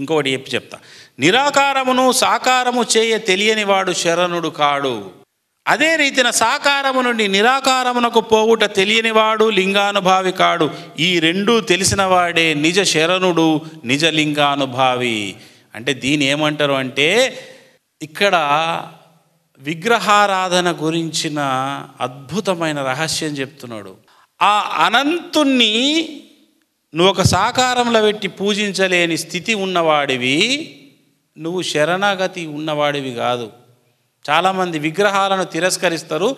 ఇంకొకటి చెప్పి చెప్తా నిరాకారమును సాకారము చేయ తెలియనివాడు శరణుడు కాడు అదే రీతిన సాకారము నుండి నిరాకారమునకు పోవుట తెలియనివాడు లింగానుభావి కాడు ఈ రెండూ తెలిసినవాడే నిజ శరణుడు నిజ లింగానుభావి అంటే దీని ఏమంటారు అంటే ఇక్కడ విగ్రహారాధన గురించిన అద్భుతమైన రహస్యం చెప్తున్నాడు ఆ అనంతుణ్ణి నువ్వు ఒక సాకారంలో పెట్టి పూజించలేని స్థితి ఉన్నవాడివి నువ్వు శరణాగతి ఉన్నవాడివి కాదు చాలామంది విగ్రహాలను తిరస్కరిస్తారు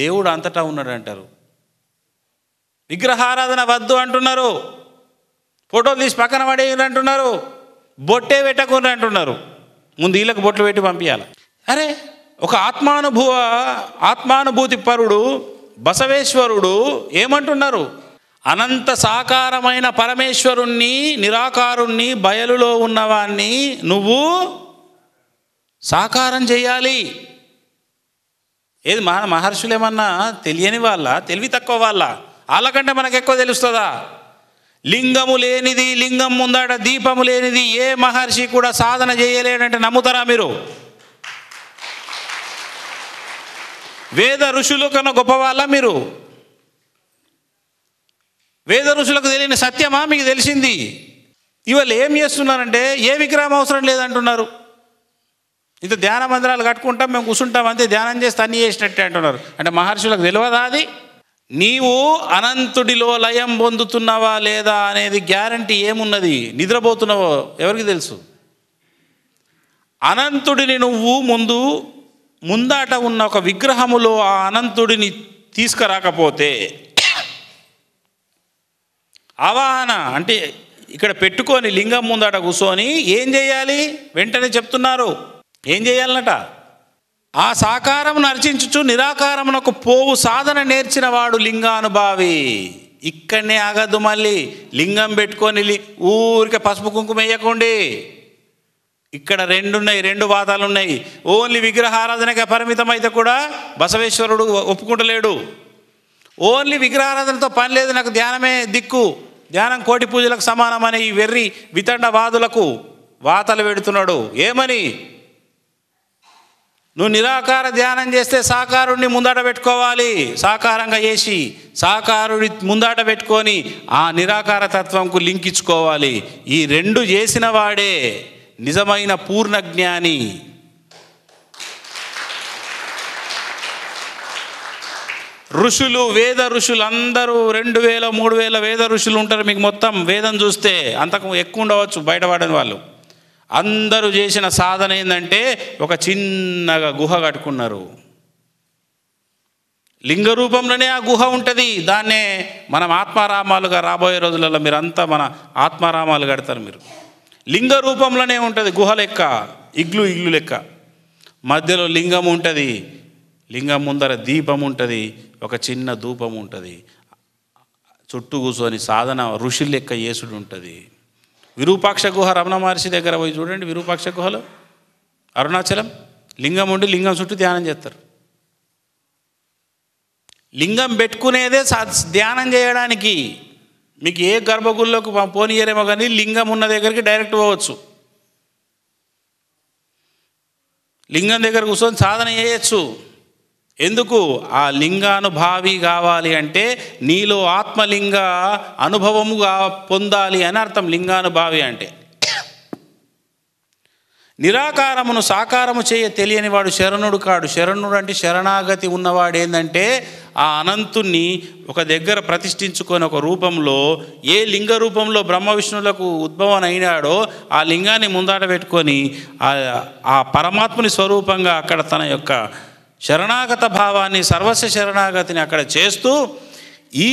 దేవుడు అంతటా ఉన్నాడు అంటారు విగ్రహారాధన వద్దు అంటున్నారు ఫోటోలు తీసి పక్కన పడేయని అంటున్నారు బొట్టే పెట్టకుండా అంటున్నారు ముందు వీళ్ళకు బొట్లు పెట్టి పంపించాలి అరే ఒక ఆత్మానుభవ ఆత్మానుభూతి పరుడు బసవేశ్వరుడు ఏమంటున్నారు అనంత సాకారమైన పరమేశ్వరుణ్ణి నిరాకారుణ్ణి బయలులో ఉన్నవాణ్ణి నువ్వు సాకారం చేయాలి ఏది మా మహర్షులు ఏమన్నా తెలియని వాళ్ళ తెలివి తక్కువ వాళ్ళ వాళ్ళకంటే మనకు ఎక్కువ తెలుస్తుందా లింగము లేనిది లింగం ముందాడ దీపము లేనిది ఏ మహర్షి కూడా సాధన చేయలేడంటే నమ్ముతారా మీరు వేద ఋషులు కన్నా గొప్పవాళ్ళ మీరు వేద ఋషులకు తెలియని సత్యమా మీకు తెలిసింది ఇవాళ ఏం చేస్తున్నారంటే ఏ విగ్రహం అవసరం లేదంటున్నారు ఇంత ధ్యాన మందిరాలు కట్టుకుంటాం మేము కూర్చుంటాం అంతే ధ్యానం చేసి తన్ని చేసినట్టే అంటున్నారు అంటే మహర్షులకు తెలియదా అది నీవు అనంతుడిలో లయం పొందుతున్నావా లేదా అనేది గ్యారంటీ ఏమున్నది నిద్రపోతున్నావో ఎవరికి తెలుసు అనంతుడిని నువ్వు ముందు ముందాట ఉన్న ఒక విగ్రహములో ఆ అనంతుడిని తీసుకురాకపోతే అవాహన అంటే ఇక్కడ పెట్టుకొని లింగం ముందాట కూర్చొని ఏం చేయాలి వెంటనే చెప్తున్నారు ఏం చేయాలన్నట ఆ సాకారమును అర్చించుచు నిరాకారమునకు పోవు సాధన నేర్చినవాడు లింగానుభావి ఇక్కడనే ఆగద్దు మళ్ళీ లింగం పెట్టుకొని ఊరికే పసుపు కుంకుమ వేయకండి ఇక్కడ రెండు ఉన్నాయి రెండు వాదాలు ఉన్నాయి ఓన్లీ విగ్రహారాధనకే పరిమితం అయితే కూడా బసవేశ్వరుడు ఒప్పుకుంటలేడు ఓన్లీ విగ్రహారాధనతో పని లేదు నాకు ధ్యానమే దిక్కు ధ్యానం కోటి పూజలకు సమానమని ఈ వెర్రి వితండ వాదులకు వాతలు పెడుతున్నాడు ఏమని నువ్వు నిరాకార ధ్యానం చేస్తే సాకారుణ్ణి ముందట పెట్టుకోవాలి సాకారంగా చేసి సాకారుడి ముందట పెట్టుకొని ఆ నిరాకార తత్వంకు లింక్ ఇచ్చుకోవాలి ఈ రెండు చేసిన వాడే నిజమైన పూర్ణ జ్ఞాని ఋషులు వేద ఋషులు అందరూ రెండు వేల మూడు వేల వేద ఋషులు ఉంటారు మీకు మొత్తం వేదం చూస్తే అంతకు ఎక్కువ ఉండవచ్చు బయటపడని వాళ్ళు అందరూ చేసిన సాధన ఏంటంటే ఒక చిన్నగా గుహ కట్టుకున్నారు లింగ రూపంలోనే ఆ గుహ ఉంటుంది దాన్నే మనం ఆత్మారామాలుగా రాబోయే రోజులలో మీరంతా మన ఆత్మారామాలు కడతారు మీరు లింగ రూపంలోనే ఉంటుంది గుహ లెక్క ఇగ్లు ఇగ్లు లెక్క మధ్యలో లింగం ఉంటుంది లింగం ముందర దీపం ఉంటుంది ఒక చిన్న ధూపం ఉంటుంది చుట్టూ కూర్చొని సాధన ఋషి లెక్క యేసుడు ఉంటుంది విరూపాక్ష గుహ రమణ మహర్షి దగ్గర పోయి చూడండి విరూపాక్ష గుహలో అరుణాచలం లింగం ఉండి లింగం చుట్టూ ధ్యానం చేస్తారు లింగం పెట్టుకునేదే ధ్యానం చేయడానికి మీకు ఏ గర్భగుళ్ళలోకి పోనీయరేమో కానీ లింగం ఉన్న దగ్గరికి డైరెక్ట్ పోవచ్చు లింగం దగ్గర కూర్చొని సాధన చేయొచ్చు ఎందుకు ఆ లింగానుభావి కావాలి అంటే నీలో ఆత్మలింగ అనుభవముగా పొందాలి అని అర్థం లింగానుభావి అంటే నిరాకారమును సాకారము చేయ తెలియని వాడు శరణుడు కాడు శరణుడు అంటే శరణాగతి ఉన్నవాడు ఏంటంటే ఆ అనంతుణ్ణి ఒక దగ్గర ప్రతిష్ఠించుకొని ఒక రూపంలో ఏ లింగ రూపంలో బ్రహ్మ విష్ణువులకు ఉద్భవన అయినాడో ఆ లింగాన్ని ముందాట పెట్టుకొని ఆ పరమాత్మని స్వరూపంగా అక్కడ తన యొక్క శరణాగత భావాన్ని సర్వస్వ శరణాగతిని అక్కడ చేస్తూ ఈ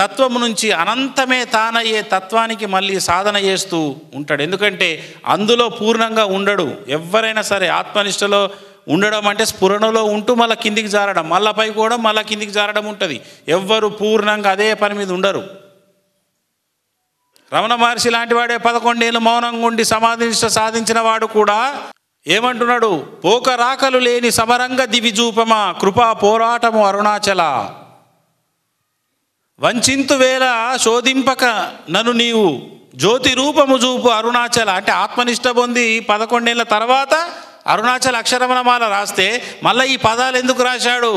తత్వం నుంచి అనంతమే తానయ్యే తత్వానికి మళ్ళీ సాధన చేస్తూ ఉంటాడు ఎందుకంటే అందులో పూర్ణంగా ఉండడు ఎవరైనా సరే ఆత్మనిష్టలో ఉండడం అంటే స్ఫురణలో ఉంటూ మళ్ళీ కిందికి జారడం మళ్ళీ కూడా మళ్ళీ కిందికి జారడం ఉంటుంది ఎవ్వరు పూర్ణంగా అదే పని మీద ఉండరు రమణ మహర్షి లాంటి వాడే పదకొండేళ్ళు మౌనంగా ఉండి సమాధిష్ట సాధించిన వాడు కూడా ఏమంటున్నాడు పోక రాకలు లేని సమరంగ దివిజూపమా కృపా పోరాటము అరుణాచల వంచింతు వేళ శోధింపక నన్ను నీవు జ్యోతి రూపము చూపు అరుణాచల అంటే ఆత్మనిష్ట పొంది పదకొండేళ్ళ తర్వాత అరుణాచల అక్షరమణమాల రాస్తే మళ్ళీ ఈ పదాలు ఎందుకు రాశాడు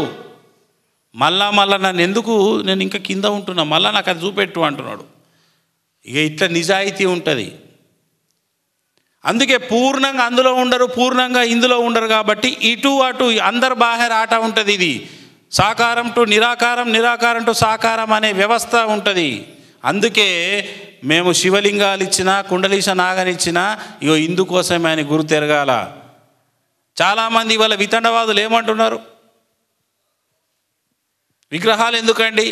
మళ్ళా మళ్ళా నన్ను ఎందుకు నేను ఇంకా కింద ఉంటున్నా మళ్ళా నాకు అది చూపెట్టు అంటున్నాడు ఇక ఇట్లా నిజాయితీ ఉంటుంది అందుకే పూర్ణంగా అందులో ఉండరు పూర్ణంగా ఇందులో ఉండరు కాబట్టి ఇటు అటు అందరు బాహెర్ ఆట ఉంటుంది ఇది సాకారం టు నిరాకారం నిరాకారం టు సాకారం అనే వ్యవస్థ ఉంటుంది అందుకే మేము శివలింగాలు ఇచ్చినా కుండలీశ నాగనిచ్చినా ఇగో ఇందుకోసమే ఆయన గురు తిరగాల చాలామంది ఇవాళ వితండవాదులు ఏమంటున్నారు విగ్రహాలు ఎందుకండి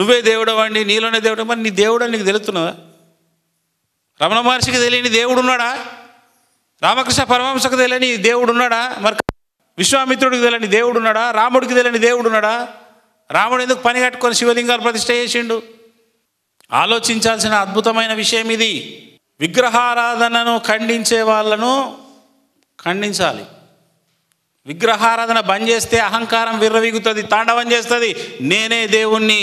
నువ్వే దేవుడవండి నీలోనే దేవుడు మరి నీ దేవుడు నీకు తెలుస్తున్నదా రమణ మహర్షికి తెలియని ఉన్నాడా రామకృష్ణ పరమహంసకు తెలియని దేవుడు ఉన్నాడా మరి విశ్వామిత్రుడికి తెలియని దేవుడు ఉన్నాడా రాముడికి తెలియని దేవుడు ఉన్నాడా రాముడు ఎందుకు పని కట్టుకొని శివలింగాలు ప్రతిష్ట చేసిండు ఆలోచించాల్సిన అద్భుతమైన విషయం ఇది విగ్రహారాధనను ఖండించే వాళ్ళను ఖండించాలి విగ్రహారాధన బంద్ చేస్తే అహంకారం విర్రవీగుతుంది తాండవం చేస్తుంది నేనే దేవుణ్ణి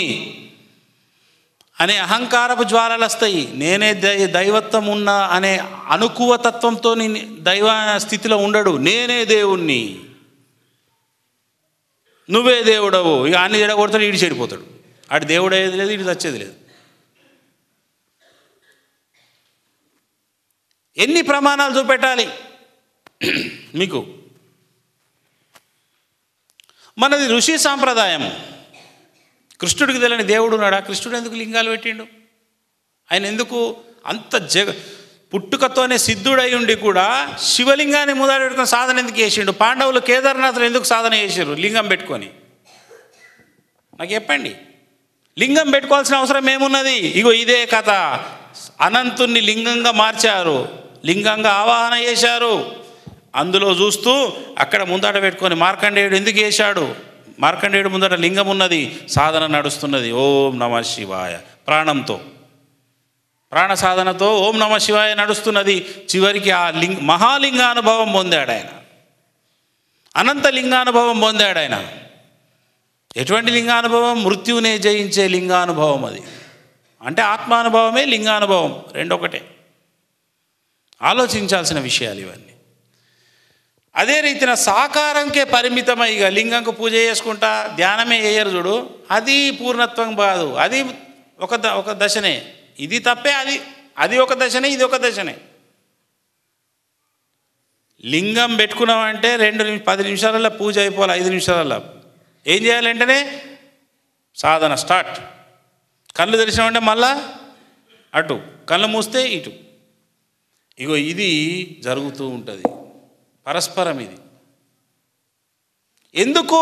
అనే అహంకారపు జ్వాలలు వస్తాయి నేనే దై దైవత్వం ఉన్నా అనే అనుకువతత్వంతో దైవ స్థితిలో ఉండడు నేనే దేవుణ్ణి నువ్వే దేవుడవు ఇక అన్ని జడగొడతాడు ఈడు చెడిపోతాడు దేవుడు దేవుడేది లేదు ఈడు చచ్చేది లేదు ఎన్ని ప్రమాణాలు చూపెట్టాలి మీకు మనది ఋషి సాంప్రదాయం కృష్ణుడికి తెలియని దేవుడు ఉన్నాడా కృష్ణుడు ఎందుకు లింగాలు పెట్టిండు ఆయన ఎందుకు అంత జగ పుట్టుకతోనే సిద్ధుడై ఉండి కూడా శివలింగాన్ని ముదాడు పెట్టుకుని సాధన ఎందుకు చేసిండు పాండవులు కేదార్నాథులు ఎందుకు సాధన చేశారు లింగం పెట్టుకొని నాకు చెప్పండి లింగం పెట్టుకోవాల్సిన అవసరం ఏమున్నది ఇగో ఇదే కథ అనంతుణ్ణి లింగంగా మార్చారు లింగంగా ఆవాహన చేశారు అందులో చూస్తూ అక్కడ ముందాట పెట్టుకొని మార్కండేయుడు ఎందుకు చేశాడు మార్కండేయుడు ముందట లింగం ఉన్నది సాధన నడుస్తున్నది ఓం నమ శివాయ ప్రాణంతో ప్రాణ సాధనతో ఓం నమ శివాయ నడుస్తున్నది చివరికి ఆ లింగ మహాలింగానుభవం పొందాడు ఆయన అనంత లింగానుభవం పొందాడు ఆయన ఎటువంటి లింగానుభవం మృత్యువునే జయించే లింగానుభవం అది అంటే ఆత్మానుభవమే లింగానుభవం రెండొకటే ఆలోచించాల్సిన విషయాలు ఇవన్నీ అదే రీతిన సాకారంకే పరిమితమై ఇక లింగంకు పూజ చేసుకుంటా ధ్యానమే చేయరు చూడు అది పూర్ణత్వం కాదు అది ఒక ద ఒక దశనే ఇది తప్పే అది అది ఒక దశనే ఇది ఒక దశనే లింగం పెట్టుకున్నామంటే రెండు పది నిమిషాలలో పూజ అయిపోవాలి ఐదు నిమిషాలలో ఏం చేయాలంటేనే సాధన స్టార్ట్ కళ్ళు తెరిచినామంటే మళ్ళా అటు కళ్ళు మూస్తే ఇటు ఇగో ఇది జరుగుతూ ఉంటుంది పరస్పరం ఇది ఎందుకు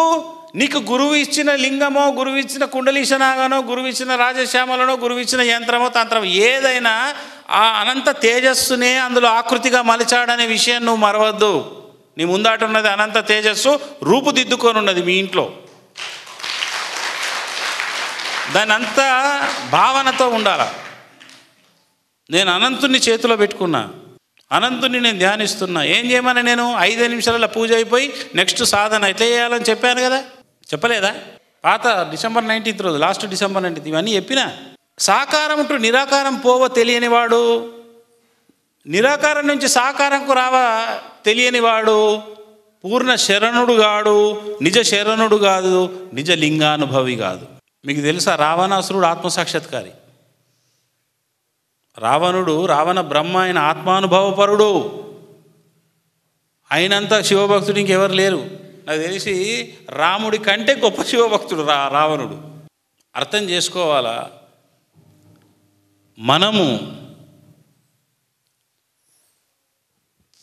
నీకు గురువు ఇచ్చిన లింగమో గురువు ఇచ్చిన కుండలీశనాగనో గురువు ఇచ్చిన రాజశ్యామలనో గురువు ఇచ్చిన యంత్రమో తంత్రం ఏదైనా ఆ అనంత తేజస్సునే అందులో ఆకృతిగా మలిచాడనే విషయం నువ్వు మరవద్దు నీ ముందాట ఉన్నది అనంత తేజస్సు రూపుదిద్దుకొని ఉన్నది మీ ఇంట్లో దాని అంత భావనతో ఉండాల నేను అనంతుని చేతిలో పెట్టుకున్నా అనంతుని నేను ధ్యానిస్తున్నా ఏం చేయమని నేను ఐదే నిమిషాలలో పూజ అయిపోయి నెక్స్ట్ సాధన ఎట్లా చేయాలని చెప్పాను కదా చెప్పలేదా పాత డిసెంబర్ నైన్టీన్త్ రోజు లాస్ట్ డిసెంబర్ నైన్టీన్త్ ఇవన్నీ చెప్పిన సాకారం టు నిరాకారం పోవ తెలియనివాడు నిరాకారం నుంచి సాకారంకు రావ తెలియనివాడు పూర్ణ శరణుడు కాడు నిజ శరణుడు కాదు నిజ లింగానుభవి కాదు మీకు తెలుసా రావణాసురుడు ఆత్మసాక్షాత్కారి రావణుడు రావణ బ్రహ్మ ఆయన ఆత్మానుభవపరుడు అయినంత శివభక్తుడు ఇంకెవరు లేరు నాకు తెలిసి రాముడి కంటే గొప్ప శివభక్తుడు రా రావణుడు అర్థం చేసుకోవాలా మనము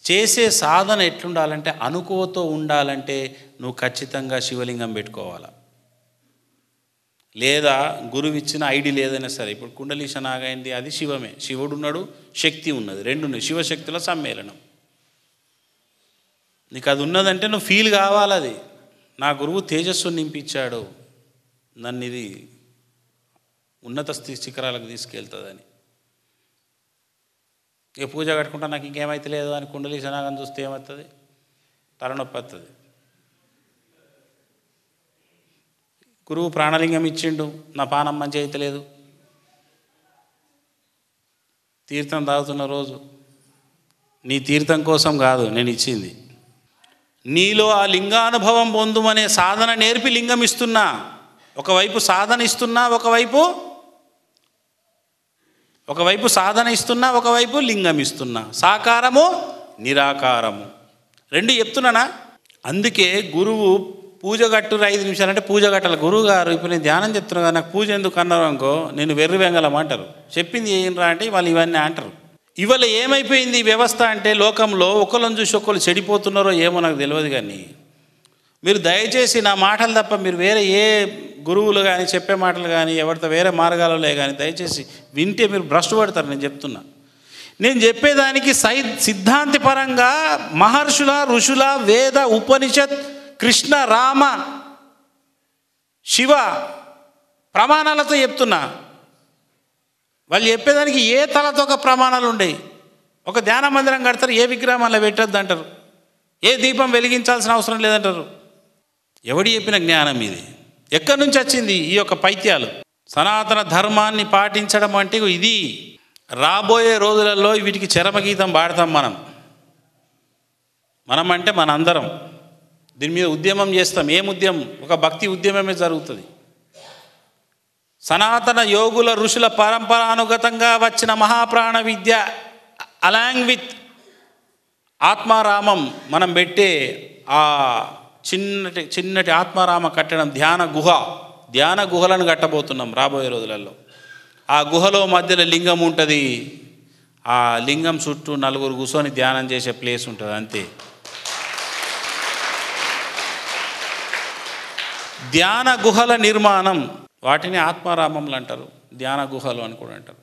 చేసే సాధన ఎట్లుండాలంటే అనుకువతో ఉండాలంటే నువ్వు ఖచ్చితంగా శివలింగం పెట్టుకోవాలా లేదా గురువు ఇచ్చిన ఐడి లేదైనా సరే ఇప్పుడు కుండలీశ నాగైంది అది శివమే శివుడు ఉన్నాడు శక్తి ఉన్నది రెండు ఉన్నాయి శివశక్తుల సమ్మేళనం నీకు అది ఉన్నదంటే నువ్వు ఫీల్ కావాలి అది నా గురువు తేజస్సు నింపించాడు నన్ను ఇది ఉన్నత స్థితి శిఖరాలకు తీసుకెళ్తుందని ఏ పూజ కట్టుకుంటా నాకు ఇంకేమైతే లేదు అని కుండలీశ నాగం చూస్తే ఏమవుతుంది తలనొప్పి వస్తుంది గురువు ప్రాణలింగం ఇచ్చిండు నా పానం మంచి అయితలేదు తీర్థం తాగుతున్న రోజు నీ తీర్థం కోసం కాదు నేను ఇచ్చింది నీలో ఆ లింగానుభవం పొందుమనే సాధన నేర్పి లింగం ఇస్తున్నా ఒకవైపు సాధన ఇస్తున్నా ఒకవైపు ఒకవైపు సాధన ఇస్తున్నా ఒకవైపు లింగం ఇస్తున్నా సాకారము నిరాకారము రెండు చెప్తున్నానా అందుకే గురువు పూజ గట్టున ఐదు నిమిషాలు అంటే పూజ గట్టాలి గురువు గారు ఇప్పుడు నేను ధ్యానం చెప్తున్నా నాకు పూజ ఎందుకు అన్నారు అనుకో నేను వెర్రి వెంగళం అంటారు చెప్పింది ఏంరా అంటే వాళ్ళు ఇవన్నీ అంటారు ఇవాళ ఏమైపోయింది వ్యవస్థ అంటే లోకంలో ఒకళ్ళని చూసి ఒకళ్ళు చెడిపోతున్నారో ఏమో నాకు తెలియదు కానీ మీరు దయచేసి నా మాటలు తప్ప మీరు వేరే ఏ గురువులు కానీ చెప్పే మాటలు కానీ ఎవరితో వేరే మార్గాలలో కానీ దయచేసి వింటే మీరు భ్రష్టు పడతారు నేను చెప్తున్నా నేను చెప్పేదానికి సై సిద్ధాంతిపరంగా మహర్షుల ఋషుల వేద ఉపనిషత్ కృష్ణ రామ శివ ప్రమాణాలతో చెప్తున్నా వాళ్ళు చెప్పేదానికి ఏ తలతో ఒక ప్రమాణాలు ఉండేవి ఒక ధ్యాన మందిరం కడతారు ఏ విగ్రహం అలా పెట్టద్దు అంటారు ఏ దీపం వెలిగించాల్సిన అవసరం లేదంటారు ఎవడు చెప్పిన జ్ఞానం ఇది ఎక్కడి నుంచి వచ్చింది ఈ యొక్క పైత్యాలు సనాతన ధర్మాన్ని పాటించడం అంటే ఇది రాబోయే రోజులలో వీటికి చరమగీతం పాడతాం మనం మనం అంటే మనందరం దీని మీద ఉద్యమం చేస్తాం ఏం ఉద్యమం ఒక భక్తి ఉద్యమమే జరుగుతుంది సనాతన యోగుల ఋషుల పరంపరానుగతంగా వచ్చిన మహాప్రాణ విద్య అలాంగ్ విత్ ఆత్మారామం మనం పెట్టే ఆ చిన్నటి చిన్నటి ఆత్మారామ కట్టడం ధ్యాన గుహ ధ్యాన గుహలను కట్టబోతున్నాం రాబోయే రోజులలో ఆ గుహలో మధ్యలో లింగం ఉంటుంది ఆ లింగం చుట్టూ నలుగురు కూర్చొని ధ్యానం చేసే ప్లేస్ ఉంటుంది అంతే ధ్యాన గుహల నిర్మాణం వాటిని ఆత్మారామంలు అంటారు ధ్యాన గుహలు అని కూడా అంటారు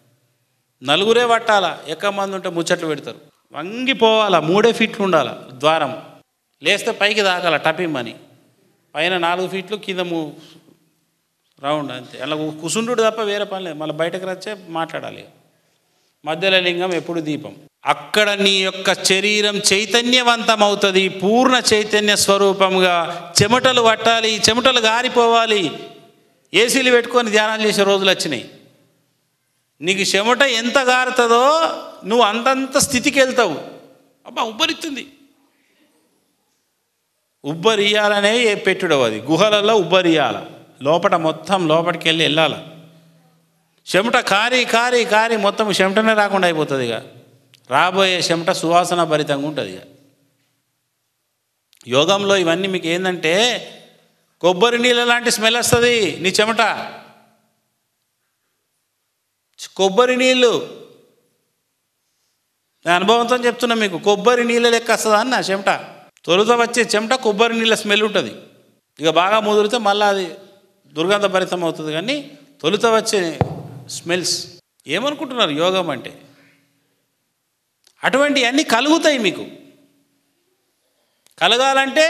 నలుగురే పట్టాల ఎక్క మంది ఉంటే ముచ్చట్లు పెడతారు వంగిపోవాలా మూడే ఫీట్లు ఉండాలి ద్వారం లేస్తే పైకి తాకాల టపిమ్మని పైన నాలుగు ఫీట్లు కింద రౌండ్ అంతే అలా కుసుండు తప్ప వేరే పని లేదు మళ్ళీ బయటకు రచ్చే మాట్లాడాలి మధ్యలో లింగం ఎప్పుడు దీపం అక్కడ నీ యొక్క శరీరం చైతన్యవంతమవుతుంది పూర్ణ చైతన్య స్వరూపంగా చెమటలు పట్టాలి చెమటలు గారిపోవాలి ఏసీలు పెట్టుకొని ధ్యానాలు చేసే రోజులు వచ్చినాయి నీకు చెమట ఎంత గారుతుందో నువ్వు అంతంత స్థితికి వెళ్తావు అబ్బా ఉబ్బరిస్తుంది ఉబ్బరియాలనే పెట్టుడవు అది గుహలలో ఉబ్బరియాల లోపట మొత్తం లోపలికి వెళ్ళి వెళ్ళాలి చెమట కారి కారి కారి మొత్తం చెమటనే రాకుండా అయిపోతుంది ఇక రాబోయే చెమట సువాసన భరితంగా ఉంటుంది ఇక యోగంలో ఇవన్నీ మీకు ఏంటంటే కొబ్బరి నీళ్ళ లాంటి స్మెల్ వస్తుంది నీ చెమట కొబ్బరి నీళ్ళు నేను అనుభవంతో చెప్తున్నా మీకు కొబ్బరి నీళ్ళ లెక్క వస్తుంది అన్న చెమట తొలుత వచ్చే చెమట కొబ్బరి నీళ్ళ స్మెల్ ఉంటుంది ఇక బాగా ముదిరితే మళ్ళీ అది దుర్గంధభరితం అవుతుంది కానీ తొలుత వచ్చే స్మెల్స్ ఏమనుకుంటున్నారు యోగం అంటే అన్నీ కలుగుతాయి మీకు కలగాలంటే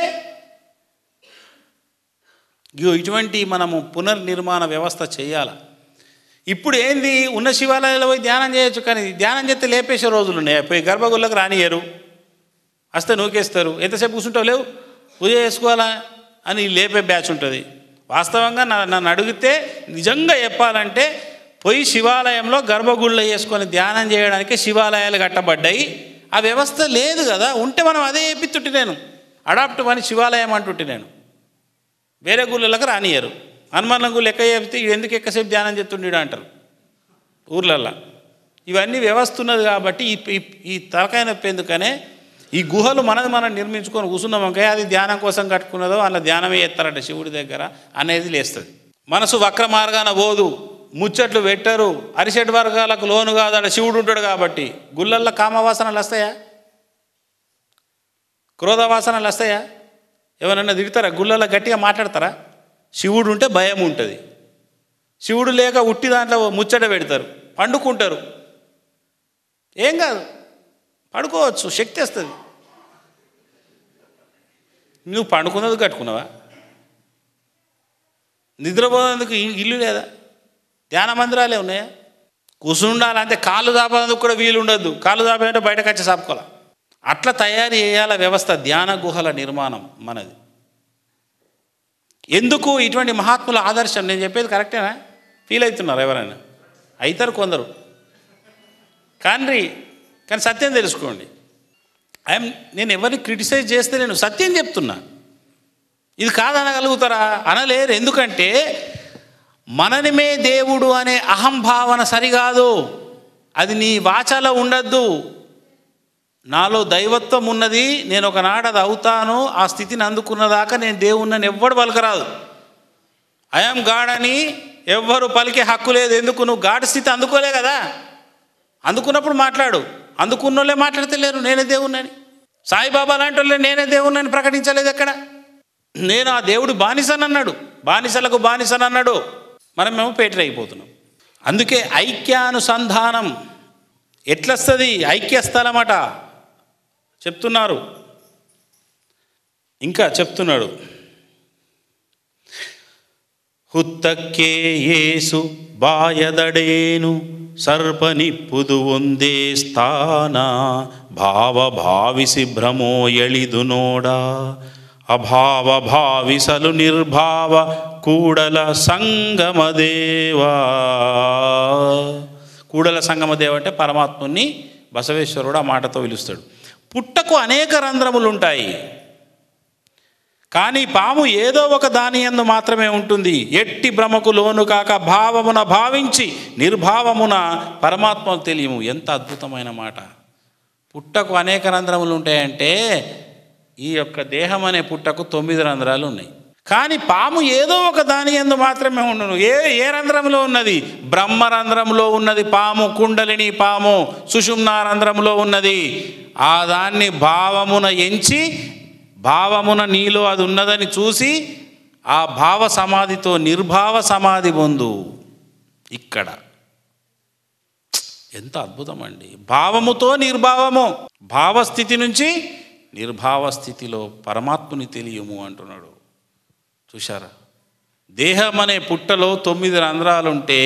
ఇటువంటి మనము పునర్నిర్మాణ వ్యవస్థ చేయాల ఇప్పుడు ఏంది ఉన్న శివాలయాల్లో పోయి ధ్యానం చేయొచ్చు కానీ ధ్యానం చేస్తే లేపేసే రోజులు ఉన్నాయి పోయి గర్భగుళ్ళకు రానియరు వస్తే నూకేస్తారు ఎంతసేపు కూర్చుంటావు లేవు పూజ చేసుకోవాలా అని లేపే బ్యాచ్ ఉంటుంది వాస్తవంగా నన్ను అడిగితే నిజంగా చెప్పాలంటే పోయి శివాలయంలో గర్భగుళ్ళు వేసుకొని ధ్యానం చేయడానికి శివాలయాలు కట్టబడ్డాయి ఆ వ్యవస్థ లేదు కదా ఉంటే మనం అదే ఎప్పిత్తుట్టి నేను అడాప్ట్ అని శివాలయం అంటుంటే నేను వేరే గుళ్ళలకు రానియరు హనుమాన్ల గుళ్ళు ఎక్క చెప్తే ఎందుకు ఎక్కసేపు ధ్యానం చేస్తుండీడు అంటారు ఊర్లల్లో ఇవన్నీ వ్యవస్థ ఉన్నది కాబట్టి ఈ ఈ తలకాయ నొప్పి ఎందుకనే ఈ గుహలు మనది మనం నిర్మించుకొని కూర్చున్నామంకే అది ధ్యానం కోసం కట్టుకున్నదో అలా ధ్యానమే చేస్తారంట శివుడి దగ్గర అనేది లేస్తుంది మనసు వక్ర మార్గాన పోదు ముచ్చట్లు పెట్టరు అరిసెట్ వర్గాలకు లోను కాదు అక్కడ శివుడు ఉంటాడు కాబట్టి గుళ్ళల్లో కామవాసనలు వస్తాయా క్రోధ వాసనలు వస్తాయా ఏమైనా తిడతారా గుళ్ళల్లో గట్టిగా మాట్లాడతారా శివుడు ఉంటే భయం ఉంటుంది శివుడు లేక ఉట్టి దాంట్లో ముచ్చట పెడతారు పండుకుంటారు ఏం కాదు పడుకోవచ్చు శక్తి వస్తుంది నువ్వు పండుకున్నది కట్టుకున్నావా నిద్రపోయేందుకు ఇల్లు లేదా ధ్యాన మందిరాలే ఉన్నాయా కూర్చుండాలంటే కాళ్ళు దాపేందుకు కూడా వీలు ఉండద్దు కాళ్ళు దాపేంటే బయటకు వచ్చి చాపుకోవాలి అట్లా తయారు చేయాల వ్యవస్థ ధ్యాన గుహల నిర్మాణం మనది ఎందుకు ఇటువంటి మహాత్ముల ఆదర్శం నేను చెప్పేది కరెక్టేనా ఫీల్ అవుతున్నారు ఎవరైనా అవుతారు కొందరు కానీ కానీ సత్యం తెలుసుకోండి ఐఎమ్ నేను ఎవరిని క్రిటిసైజ్ చేస్తే నేను సత్యం చెప్తున్నా ఇది కాదనగలుగుతారా అనలేరు ఎందుకంటే మననిమే దేవుడు అనే అహంభావన సరికాదు అది నీ వాచలో ఉండద్దు నాలో దైవత్వం ఉన్నది నేను ఒకనాడు అది అవుతాను ఆ స్థితిని అందుకున్నదాకా నేను దేవుణ్ణని ఎవ్వడు పలకరాదు అయం గాడని ఎవ్వరు పలికే హక్కు లేదు ఎందుకు నువ్వు గాడి స్థితి అందుకోలే కదా అందుకున్నప్పుడు మాట్లాడు అందుకున్నోళ్ళే మాట్లాడతలేరు నేనే దేవుణ్ణని సాయిబాబా లాంటి వాళ్ళే నేనే దేవుణ్ణని ప్రకటించలేదు ఎక్కడ నేను ఆ దేవుడు బానిసనన్నాడు బానిసలకు బానిసనన్నాడు మనం మేము పేటర్ అయిపోతున్నాం అందుకే ఐక్యానుసంధానం ఎట్లొస్తుంది స్థలమట చెప్తున్నారు ఇంకా చెప్తున్నాడు హుత్తకేసు బాయదడేను సర్పని పుదు ఉందే స్థానా భావ భావిసి భ్రమో ఎళిదు నోడా భావిసలు నిర్భావ కూడల సంగమదేవా కూడల సంగమదేవ అంటే పరమాత్ముని బసవేశ్వరుడు ఆ మాటతో పిలుస్తాడు పుట్టకు అనేక రంధ్రములు ఉంటాయి కానీ పాము ఏదో ఒక దాని ఎందు మాత్రమే ఉంటుంది ఎట్టి భ్రమకు లోను కాక భావమున భావించి నిర్భావమున పరమాత్మకు తెలియము ఎంత అద్భుతమైన మాట పుట్టకు అనేక రంధ్రములు ఉంటాయంటే ఈ యొక్క దేహం అనే పుట్టకు తొమ్మిది రంధ్రాలు ఉన్నాయి కానీ పాము ఏదో ఒక దాని ఎందు మాత్రమే ఉండను ఏ ఏ రంధ్రంలో ఉన్నది బ్రహ్మ రంధ్రంలో ఉన్నది పాము కుండలిని పాము సుషుమ్న రంధ్రంలో ఉన్నది ఆ దాన్ని భావమున ఎంచి భావమున నీలో అది ఉన్నదని చూసి ఆ భావ సమాధితో నిర్భావ సమాధి పొందు ఇక్కడ ఎంత అద్భుతం అండి భావముతో నిర్భావము భావస్థితి నుంచి నిర్భావ స్థితిలో పరమాత్ముని తెలియము అంటున్నాడు చూశారా దేహం అనే పుట్టలో తొమ్మిది రంధ్రాలుంటే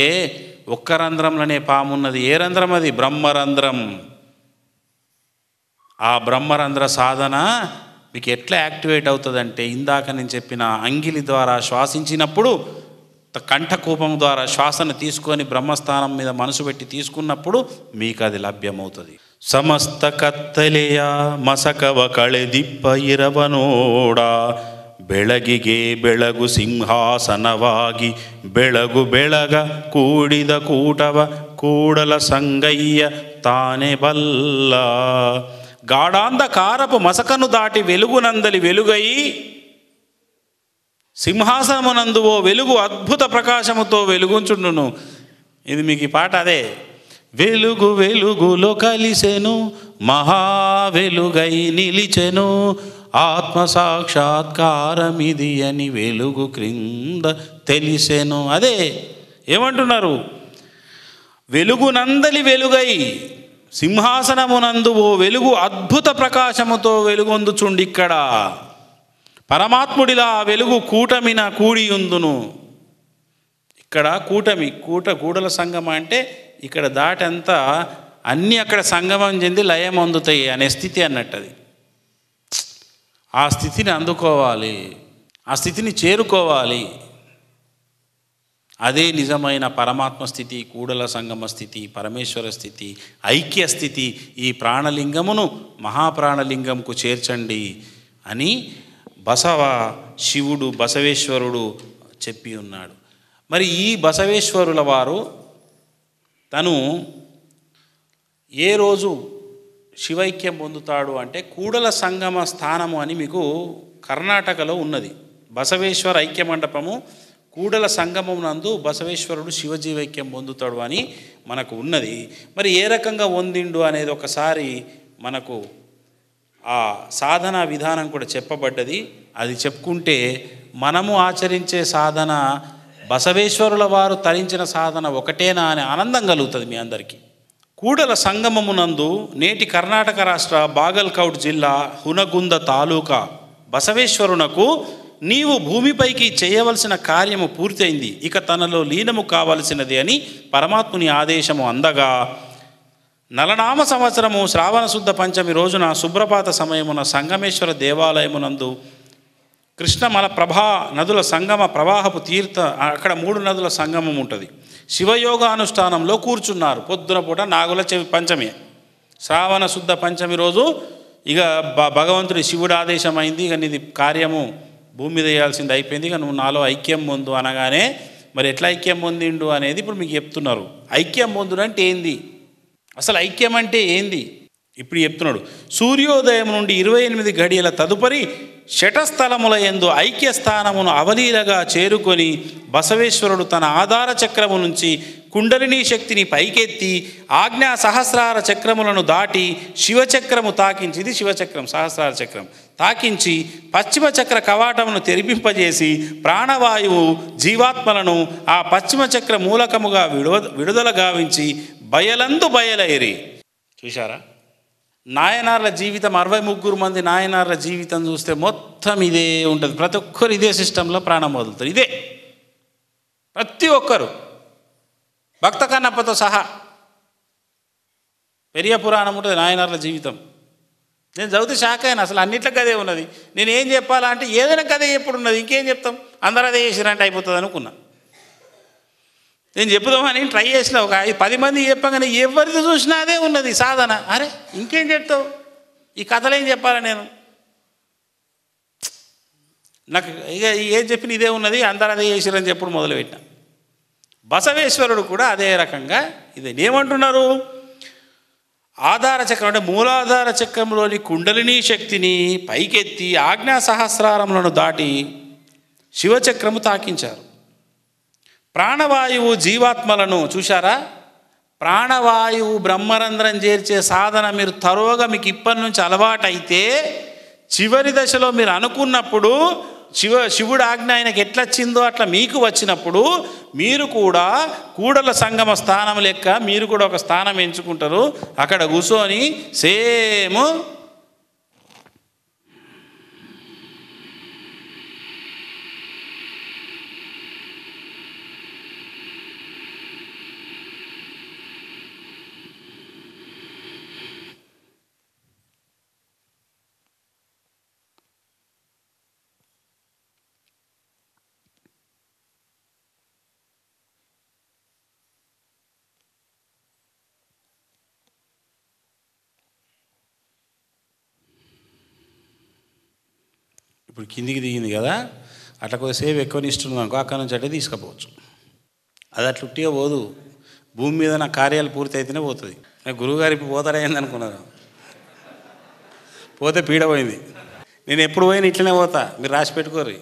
ఒక్క రంధ్రంలోనే పామున్నది ఏ రంధ్రం అది బ్రహ్మరంధ్రం ఆ బ్రహ్మరంధ్ర సాధన మీకు ఎట్లా యాక్టివేట్ అవుతుందంటే ఇందాక నేను చెప్పిన అంగిలి ద్వారా శ్వాసించినప్పుడు కంఠకూపం ద్వారా శ్వాసను తీసుకొని బ్రహ్మస్థానం మీద మనసు పెట్టి తీసుకున్నప్పుడు మీకు అది లభ్యమవుతుంది ಸಮಸ್ತ ಕತ್ತಲೆಯ ಮಸಕವ ಕಳೆದಿಪ್ಪ ಇರವನೋಡ ಬೆಳಗಿಗೆ ಬೆಳಗು ಸಿಂಹಾಸನವಾಗಿ ಬೆಳಗು ಬೆಳಗ ಕೂಡಿದ ಕೂಟವ ಕೂಡಲ ಸಂಗಯ್ಯ ತಾನೇ ಬಲ್ಲ ಕಾರಪು ಮಸಕನ್ನು ದಾಟಿ ವೆಲುಗುನಂದಲಿ వెలుగై సింహాసనమునందువో వెలుగు అద్భుత ప్రకాశముతో వెలుగుంచుండును ఇది మీకు ఈ పాట అదే వెలుగు వెలుగులో కలిసెను మహావెలుగై నిలిచెను ఆత్మ సాక్షాత్కారమిది అని వెలుగు క్రింద తెలిసెను అదే ఏమంటున్నారు వెలుగునందలి వెలుగై సింహాసనమునందు ఓ వెలుగు అద్భుత ప్రకాశముతో వెలుగొందుచుండి ఇక్కడ పరమాత్ముడిలా వెలుగు కూటమిన కూడియుందును ఇక్కడ కూటమి కూట కూడల సంగమ అంటే ఇక్కడ దాటంతా అన్నీ అక్కడ సంగమం చెంది లయం అందుతాయి అనే స్థితి అన్నట్టు అది ఆ స్థితిని అందుకోవాలి ఆ స్థితిని చేరుకోవాలి అదే నిజమైన పరమాత్మ స్థితి కూడల సంగమ స్థితి పరమేశ్వర స్థితి ఐక్య స్థితి ఈ ప్రాణలింగమును మహాప్రాణలింగంకు చేర్చండి అని బసవ శివుడు బసవేశ్వరుడు చెప్పి ఉన్నాడు మరి ఈ బసవేశ్వరుల వారు తను ఏ రోజు శివైక్యం పొందుతాడు అంటే కూడల సంగమ స్థానము అని మీకు కర్ణాటకలో ఉన్నది బసవేశ్వర ఐక్య మండపము కూడల సంగమం నందు బసవేశ్వరుడు శివజీవైక్యం పొందుతాడు అని మనకు ఉన్నది మరి ఏ రకంగా పొందిండు అనేది ఒకసారి మనకు ఆ సాధన విధానం కూడా చెప్పబడ్డది అది చెప్పుకుంటే మనము ఆచరించే సాధన బసవేశ్వరుల వారు తరించిన సాధన ఒకటేనా అనే ఆనందం కలుగుతుంది మీ అందరికీ కూడల సంగమమునందు నేటి కర్ణాటక రాష్ట్ర బాగల్కౌట్ జిల్లా హునగుంద తాలూకా బసవేశ్వరునకు నీవు భూమిపైకి చేయవలసిన కార్యము పూర్తయింది ఇక తనలో లీనము కావలసినది అని పరమాత్ముని ఆదేశము అందగా నలనామ సంవత్సరము శ్రావణశుద్ధ పంచమి రోజున సుబ్రపాత సమయమున సంగమేశ్వర దేవాలయమునందు కృష్ణమల ప్రభా నదుల సంగమ ప్రవాహపు తీర్థ అక్కడ మూడు నదుల సంగమం ఉంటుంది శివయోగానుష్ఠానంలో కూర్చున్నారు పొద్దున పూట నాగుల చెవి పంచమి శ్రావణ శుద్ధ పంచమి రోజు ఇక భగవంతుడి శివుడు ఆదేశమైంది ఇక నీది కార్యము భూమి మీద చేయాల్సింది అయిపోయింది ఇక నువ్వు నాలో ఐక్యం పొందు అనగానే మరి ఎట్లా ఐక్యం పొందిండు అనేది ఇప్పుడు మీకు చెప్తున్నారు ఐక్యం పొందు అంటే ఏంది అసలు ఐక్యం అంటే ఏంది ఇప్పుడు చెప్తున్నాడు సూర్యోదయం నుండి ఇరవై ఎనిమిది గడియల తదుపరి షటస్థలముల ఎందు ఐక్యస్థానమును అవలీలగా చేరుకొని బసవేశ్వరుడు తన ఆధార చక్రము నుంచి కుండలినీ శక్తిని పైకెత్తి ఆజ్ఞా సహస్రార చక్రములను దాటి శివచక్రము తాకించింది శివచక్రం సహస్రార చక్రం తాకించి పశ్చిమ చక్ర కవాటమును తెరిపింపజేసి ప్రాణవాయువు జీవాత్మలను ఆ పశ్చిమ చక్ర మూలకముగా విడువ విడుదల గావించి బయలందు బయలైరి చూశారా నాయనార్ల జీవితం అరవై ముగ్గురు మంది నాయనార్ల జీవితం చూస్తే మొత్తం ఇదే ఉంటుంది ప్రతి ఒక్కరు ఇదే సిస్టంలో ప్రాణం వదులుతారు ఇదే ప్రతి ఒక్కరు భక్త కన్నప్పతో సహా పెరియ పురాణం ఉంటుంది నాయనార్ల జీవితం నేను చదివితే షాక్ అయినా అసలు అన్నిట్లకి అదే ఉన్నది నేను ఏం చెప్పాలంటే ఏదైనా కదే ఎప్పుడు ఉన్నది ఇంకేం చెప్తాం అందరూ అదే చేసినట్టు అయిపోతుంది అనుకున్నా నేను చెప్పుదామని ట్రై చేసిన ఒక పది మంది చెప్పగానే ఎవరిది చూసినా అదే ఉన్నది సాధన అరే ఇంకేం చెప్తావు ఈ కథలేం చెప్పాలి నేను నాకు ఇక ఏం చెప్పిన ఇదే ఉన్నది అందరూ అదే చేసిరని చెప్పుడు మొదలుపెట్టిన బసవేశ్వరుడు కూడా అదే రకంగా ఇది ఏమంటున్నారు ఆధార చక్రం అంటే మూలాధార చక్రంలోని కుండలిని శక్తిని పైకెత్తి ఆజ్ఞా సహస్రారంలను దాటి శివచక్రము తాకించారు ప్రాణవాయువు జీవాత్మలను చూశారా ప్రాణవాయువు బ్రహ్మరంధ్రం చేర్చే సాధన మీరు తరువుగా మీకు ఇప్పటి నుంచి అలవాటైతే చివరి దశలో మీరు అనుకున్నప్పుడు శివ శివుడు ఆజ్ఞ ఆయనకి ఎట్లొచ్చిందో అట్లా మీకు వచ్చినప్పుడు మీరు కూడా కూడల సంగమ స్థానం లెక్క మీరు కూడా ఒక స్థానం ఎంచుకుంటారు అక్కడ కూర్చొని సేమ్ ఇప్పుడు కిందికి దిగింది కదా అట్లా కొద్దిసేపు ఎక్కువ ఇస్తున్నాం అనుకో అక్కడ నుంచి అట్టే తీసుకుపోవచ్చు అది అట్లా ఉట్టిగా పోదు భూమి మీద నా కార్యాలు పూర్తి అయితేనే పోతుంది గురువుగారు ఇప్పుడు పోతాడేంది అనుకున్నారు పోతే పీడ పోయింది నేను ఎప్పుడు పోయినా ఇట్లనే పోతా మీరు రాసి పెట్టుకోరు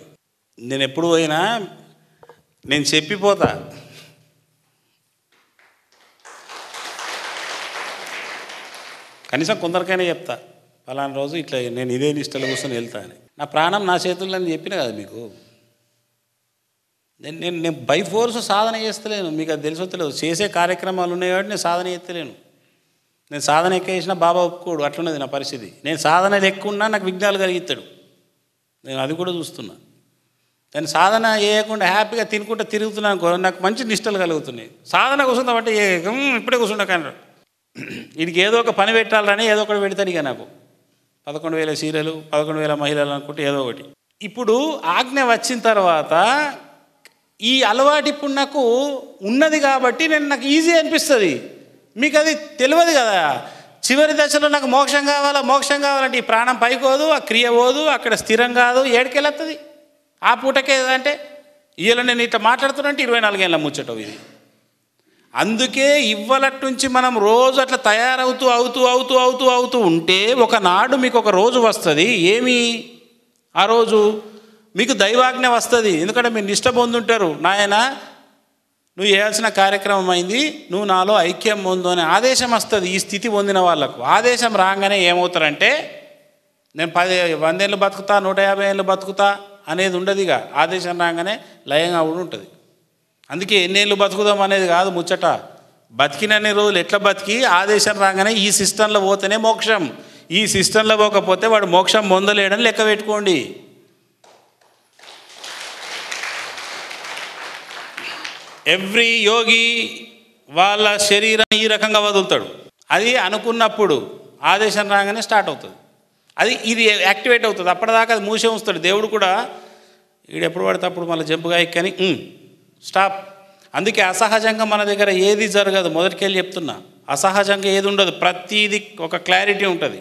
నేను ఎప్పుడు పోయినా నేను చెప్పిపోతా కనీసం కొందరికైనా చెప్తా ఫలానా రోజు ఇట్లా నేను ఇదే లిస్టులో కూర్చొని వెళ్తాను నా ప్రాణం నా చేతుల్లో అని చెప్పిన కదా మీకు నేను నేను నేను బై ఫోర్స్ సాధన చేస్తలేను మీకు అది తెలిసొత్తలేదు చేసే కార్యక్రమాలు ఉన్నాయి కాబట్టి నేను సాధన చేస్తలేను నేను సాధన ఎక్క చేసినా బాబా ఒప్పుకోడు అట్లున్నది నా పరిస్థితి నేను సాధన ఎక్కున్నా నాకు విఘ్నాలు కలిగిస్తాడు నేను అది కూడా చూస్తున్నా నేను సాధన చేయకుండా హ్యాపీగా తినుకుంటూ తిరుగుతున్నాను నాకు మంచి నిష్టలు కలుగుతున్నాయి సాధన కోసం కాబట్టి ఇప్పుడే కానీ వీడికి ఏదో ఒక పని పెట్టాలని ఏదో ఒకటి పెడతాను ఇక నాకు పదకొండు వేల చీరలు పదకొండు వేల మహిళలు అనుకుంటే ఏదో ఒకటి ఇప్పుడు ఆజ్ఞ వచ్చిన తర్వాత ఈ అలవాటు ఇప్పుడు నాకు ఉన్నది కాబట్టి నేను నాకు ఈజీ అనిపిస్తుంది మీకు అది తెలియదు కదా చివరి దశలో నాకు మోక్షం కావాలా మోక్షం కావాలంటే ఈ ప్రాణం పైకోదు ఆ క్రియ పోదు అక్కడ స్థిరం కాదు ఏడికెళ్ళొస్తుంది ఆ పూటకేదంటే అంటే నేను ఇట్లా అంటే ఇరవై నాలుగేళ్ళ ముచ్చటం ఇది అందుకే ఇవ్వలటి నుంచి మనం రోజు అట్లా తయారవుతూ అవుతూ అవుతూ అవుతూ అవుతూ ఉంటే ఒకనాడు మీకు ఒక రోజు వస్తుంది ఏమి ఆ రోజు మీకు దైవాజ్ఞ వస్తుంది ఎందుకంటే మీరు నిష్ట పొందుంటారు నాయన నువ్వు చేయాల్సిన కార్యక్రమం అయింది నువ్వు నాలో ఐక్యం పొందు అనే ఆదేశం వస్తుంది ఈ స్థితి పొందిన వాళ్ళకు ఆదేశం రాగానే ఏమవుతారంటే నేను పది వందేళ్ళు బతుకుతా నూట యాభై ఏళ్ళు బతుకుతా అనేది ఉండదుగా ఆదేశం రాగానే లయంగా కూడా ఉంటుంది అందుకే ఎన్నేళ్ళు బతుకుదాం అనేది కాదు ముచ్చట బతికినన్ని రోజులు ఎట్లా బతికి ఆదేశం రాగానే ఈ సిస్టంలో పోతేనే మోక్షం ఈ సిస్టంలో పోకపోతే వాడు మోక్షం పొందలేడని లెక్క పెట్టుకోండి ఎవ్రీ యోగి వాళ్ళ శరీరం ఈ రకంగా వదులుతాడు అది అనుకున్నప్పుడు ఆదేశం రాగానే స్టార్ట్ అవుతుంది అది ఇది యాక్టివేట్ అవుతుంది అప్పటిదాకా అది మూసే ఉంచుతాడు దేవుడు కూడా ఈడెప్పుడు పడితే అప్పుడు మళ్ళీ జంపుగా ఎక్కని స్టాప్ అందుకే అసహజంగా మన దగ్గర ఏది జరగదు మొదటికెళ్ళి చెప్తున్నా అసహజంగా ఏది ఉండదు ప్రతీది ఒక క్లారిటీ ఉంటుంది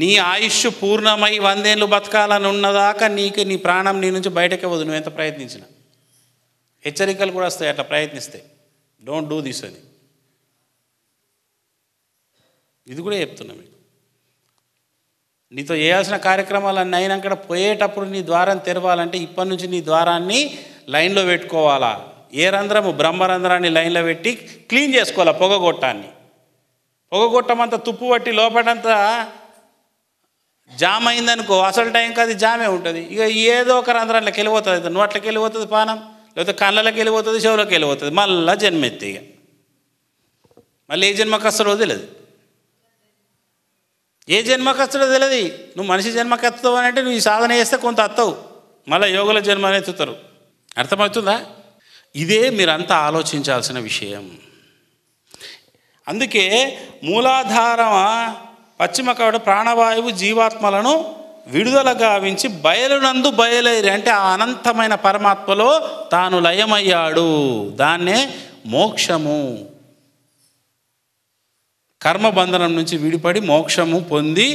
నీ ఆయుష్ పూర్ణమై వందేళ్ళు బతకాలని ఉన్నదాకా నీకు నీ ప్రాణం నీ నుంచి బయటకే వద్దు నువ్వు ఎంత ప్రయత్నించినా హెచ్చరికలు కూడా వస్తాయి అట్లా ప్రయత్నిస్తే డోంట్ డూ దిస్ అది ఇది కూడా చెప్తున్నా మీకు నీతో చేయాల్సిన కార్యక్రమాలన్నీ అయినాక పోయేటప్పుడు నీ ద్వారం తెరవాలంటే ఇప్పటి నుంచి నీ ద్వారాన్ని లైన్లో పెట్టుకోవాలా ఏ రంధ్రము బ్రహ్మరంధ్రాన్ని లైన్లో పెట్టి క్లీన్ చేసుకోవాలా పొగగొట్టాన్ని పొగగొట్టమంతా తుప్పు పట్టి లోపడంతా జామ్ అయిందనుకో అసలు టైంకి అది జామే ఉంటుంది ఇక ఏదో ఒక రంధ్రానికి వెళ్ళిపోతుంది నోట్లకి వెళ్ళిపోతుంది పానం లేకపోతే కళ్ళకి వెళ్ళిపోతుంది చెవులకు వెళ్ళిపోతుంది మళ్ళీ జన్మెత్తి ఇక మళ్ళీ ఏ జన్మకు అసలు వదిలేదు ఏ జన్మకస్తుడో తెలియదు నువ్వు మనిషి జన్మకత్తావు అని అంటే నువ్వు ఈ సాధన చేస్తే కొంత అత్తవు మళ్ళీ యోగుల జన్మ ఎత్తుతారు అర్థమవుతుందా ఇదే మీరంతా ఆలోచించాల్సిన విషయం అందుకే మూలాధారమ పశ్చిమ కవిడ ప్రాణవాయువు జీవాత్మలను విడుదల గావించి బయలునందు బయలేరి అంటే ఆ అనంతమైన పరమాత్మలో తాను లయమయ్యాడు దాన్నే మోక్షము కర్మబంధనం నుంచి విడిపడి మోక్షము పొంది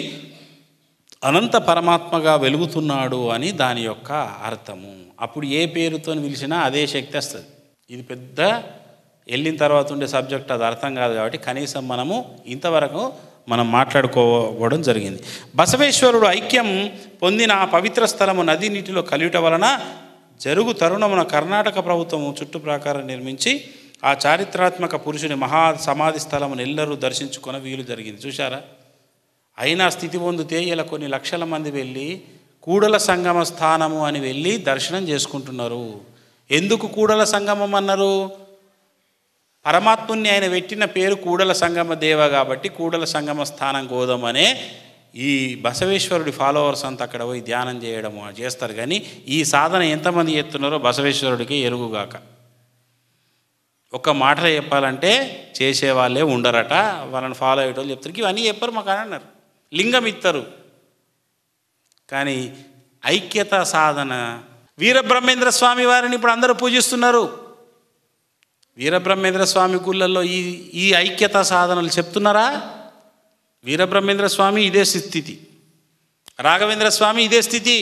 అనంత పరమాత్మగా వెలుగుతున్నాడు అని దాని యొక్క అర్థము అప్పుడు ఏ పేరుతో పిలిచినా అదే శక్తి వస్తుంది ఇది పెద్ద వెళ్ళిన తర్వాత ఉండే సబ్జెక్ట్ అది అర్థం కాదు కాబట్టి కనీసం మనము ఇంతవరకు మనం మాట్లాడుకోవడం జరిగింది బసవేశ్వరుడు ఐక్యం పొందిన ఆ పవిత్ర స్థలము నది నీటిలో కలియుట వలన జరుగు తరుణమున కర్ణాటక ప్రభుత్వం చుట్టు ప్రాకారం నిర్మించి ఆ చారిత్రాత్మక పురుషుని మహా సమాధి స్థలమును ఎల్లరూ దర్శించుకున్న వీలు జరిగింది చూశారా అయినా స్థితి పొందితే ఇలా కొన్ని లక్షల మంది వెళ్ళి కూడల సంగమ స్థానము అని వెళ్ళి దర్శనం చేసుకుంటున్నారు ఎందుకు కూడల సంగమం అన్నారు పరమాత్ముని ఆయన పెట్టిన పేరు కూడల సంగమ దేవ కాబట్టి కూడల సంగమ స్థానం గోదమనే ఈ బసవేశ్వరుడి ఫాలోవర్స్ అంతా అక్కడ పోయి ధ్యానం చేయడము చేస్తారు కానీ ఈ సాధన ఎంతమంది చేస్తున్నారో బసవేశ్వరుడికి ఎరుగుగాక ఒక మాటలో చెప్పాలంటే చేసేవాళ్ళే ఉండరట వాళ్ళని ఫాలో అయ్యేటోళ్ళు చెప్తారు ఇవన్నీ చెప్పరు మాకు అని అన్నారు లింగం ఇస్తారు కానీ ఐక్యత సాధన వీరబ్రహ్మేంద్ర స్వామి వారిని ఇప్పుడు అందరూ పూజిస్తున్నారు వీరబ్రహ్మేంద్ర స్వామి గుళ్ళల్లో ఈ ఈ ఐక్యత సాధనలు చెప్తున్నారా వీరబ్రహ్మేంద్ర స్వామి ఇదే స్థితి రాఘవేంద్ర స్వామి ఇదే స్థితి